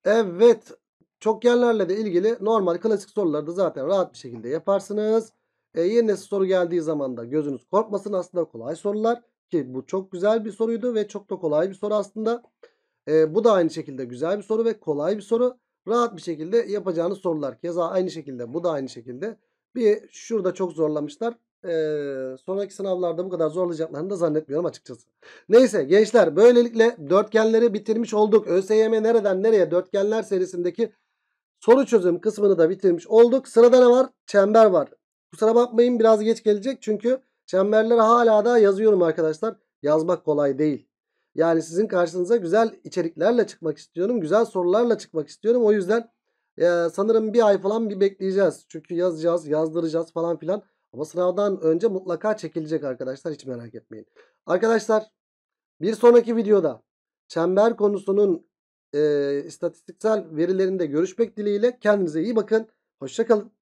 Evet. çok yerlerle de ilgili normal klasik soruları da zaten rahat bir şekilde yaparsınız. E, yeni nesil soru geldiği zaman da gözünüz korkmasın. Aslında kolay sorular. Ki bu çok güzel bir soruydu ve çok da kolay bir soru aslında. E, bu da aynı şekilde güzel bir soru ve kolay bir soru. Rahat bir şekilde yapacağınız sorular. Keza aynı şekilde bu da aynı şekilde. Bir şurada çok zorlamışlar. Ee, sonraki sınavlarda bu kadar zorlayacaklarını da zannetmiyorum açıkçası. Neyse gençler böylelikle dörtgenleri bitirmiş olduk. ÖSYM nereden nereye dörtgenler serisindeki soru çözüm kısmını da bitirmiş olduk. Sırada ne var? Çember var. Kusura bakmayın biraz geç gelecek çünkü Çemberlere hala da yazıyorum arkadaşlar. Yazmak kolay değil. Yani sizin karşınıza güzel içeriklerle çıkmak istiyorum. Güzel sorularla çıkmak istiyorum. O yüzden e, sanırım bir ay falan bir bekleyeceğiz. Çünkü yazacağız, yazdıracağız falan filan. Ama sınavdan önce mutlaka çekilecek arkadaşlar. Hiç merak etmeyin. Arkadaşlar bir sonraki videoda çember konusunun e, istatistiksel verilerinde görüşmek dileğiyle. Kendinize iyi bakın. Hoşçakalın.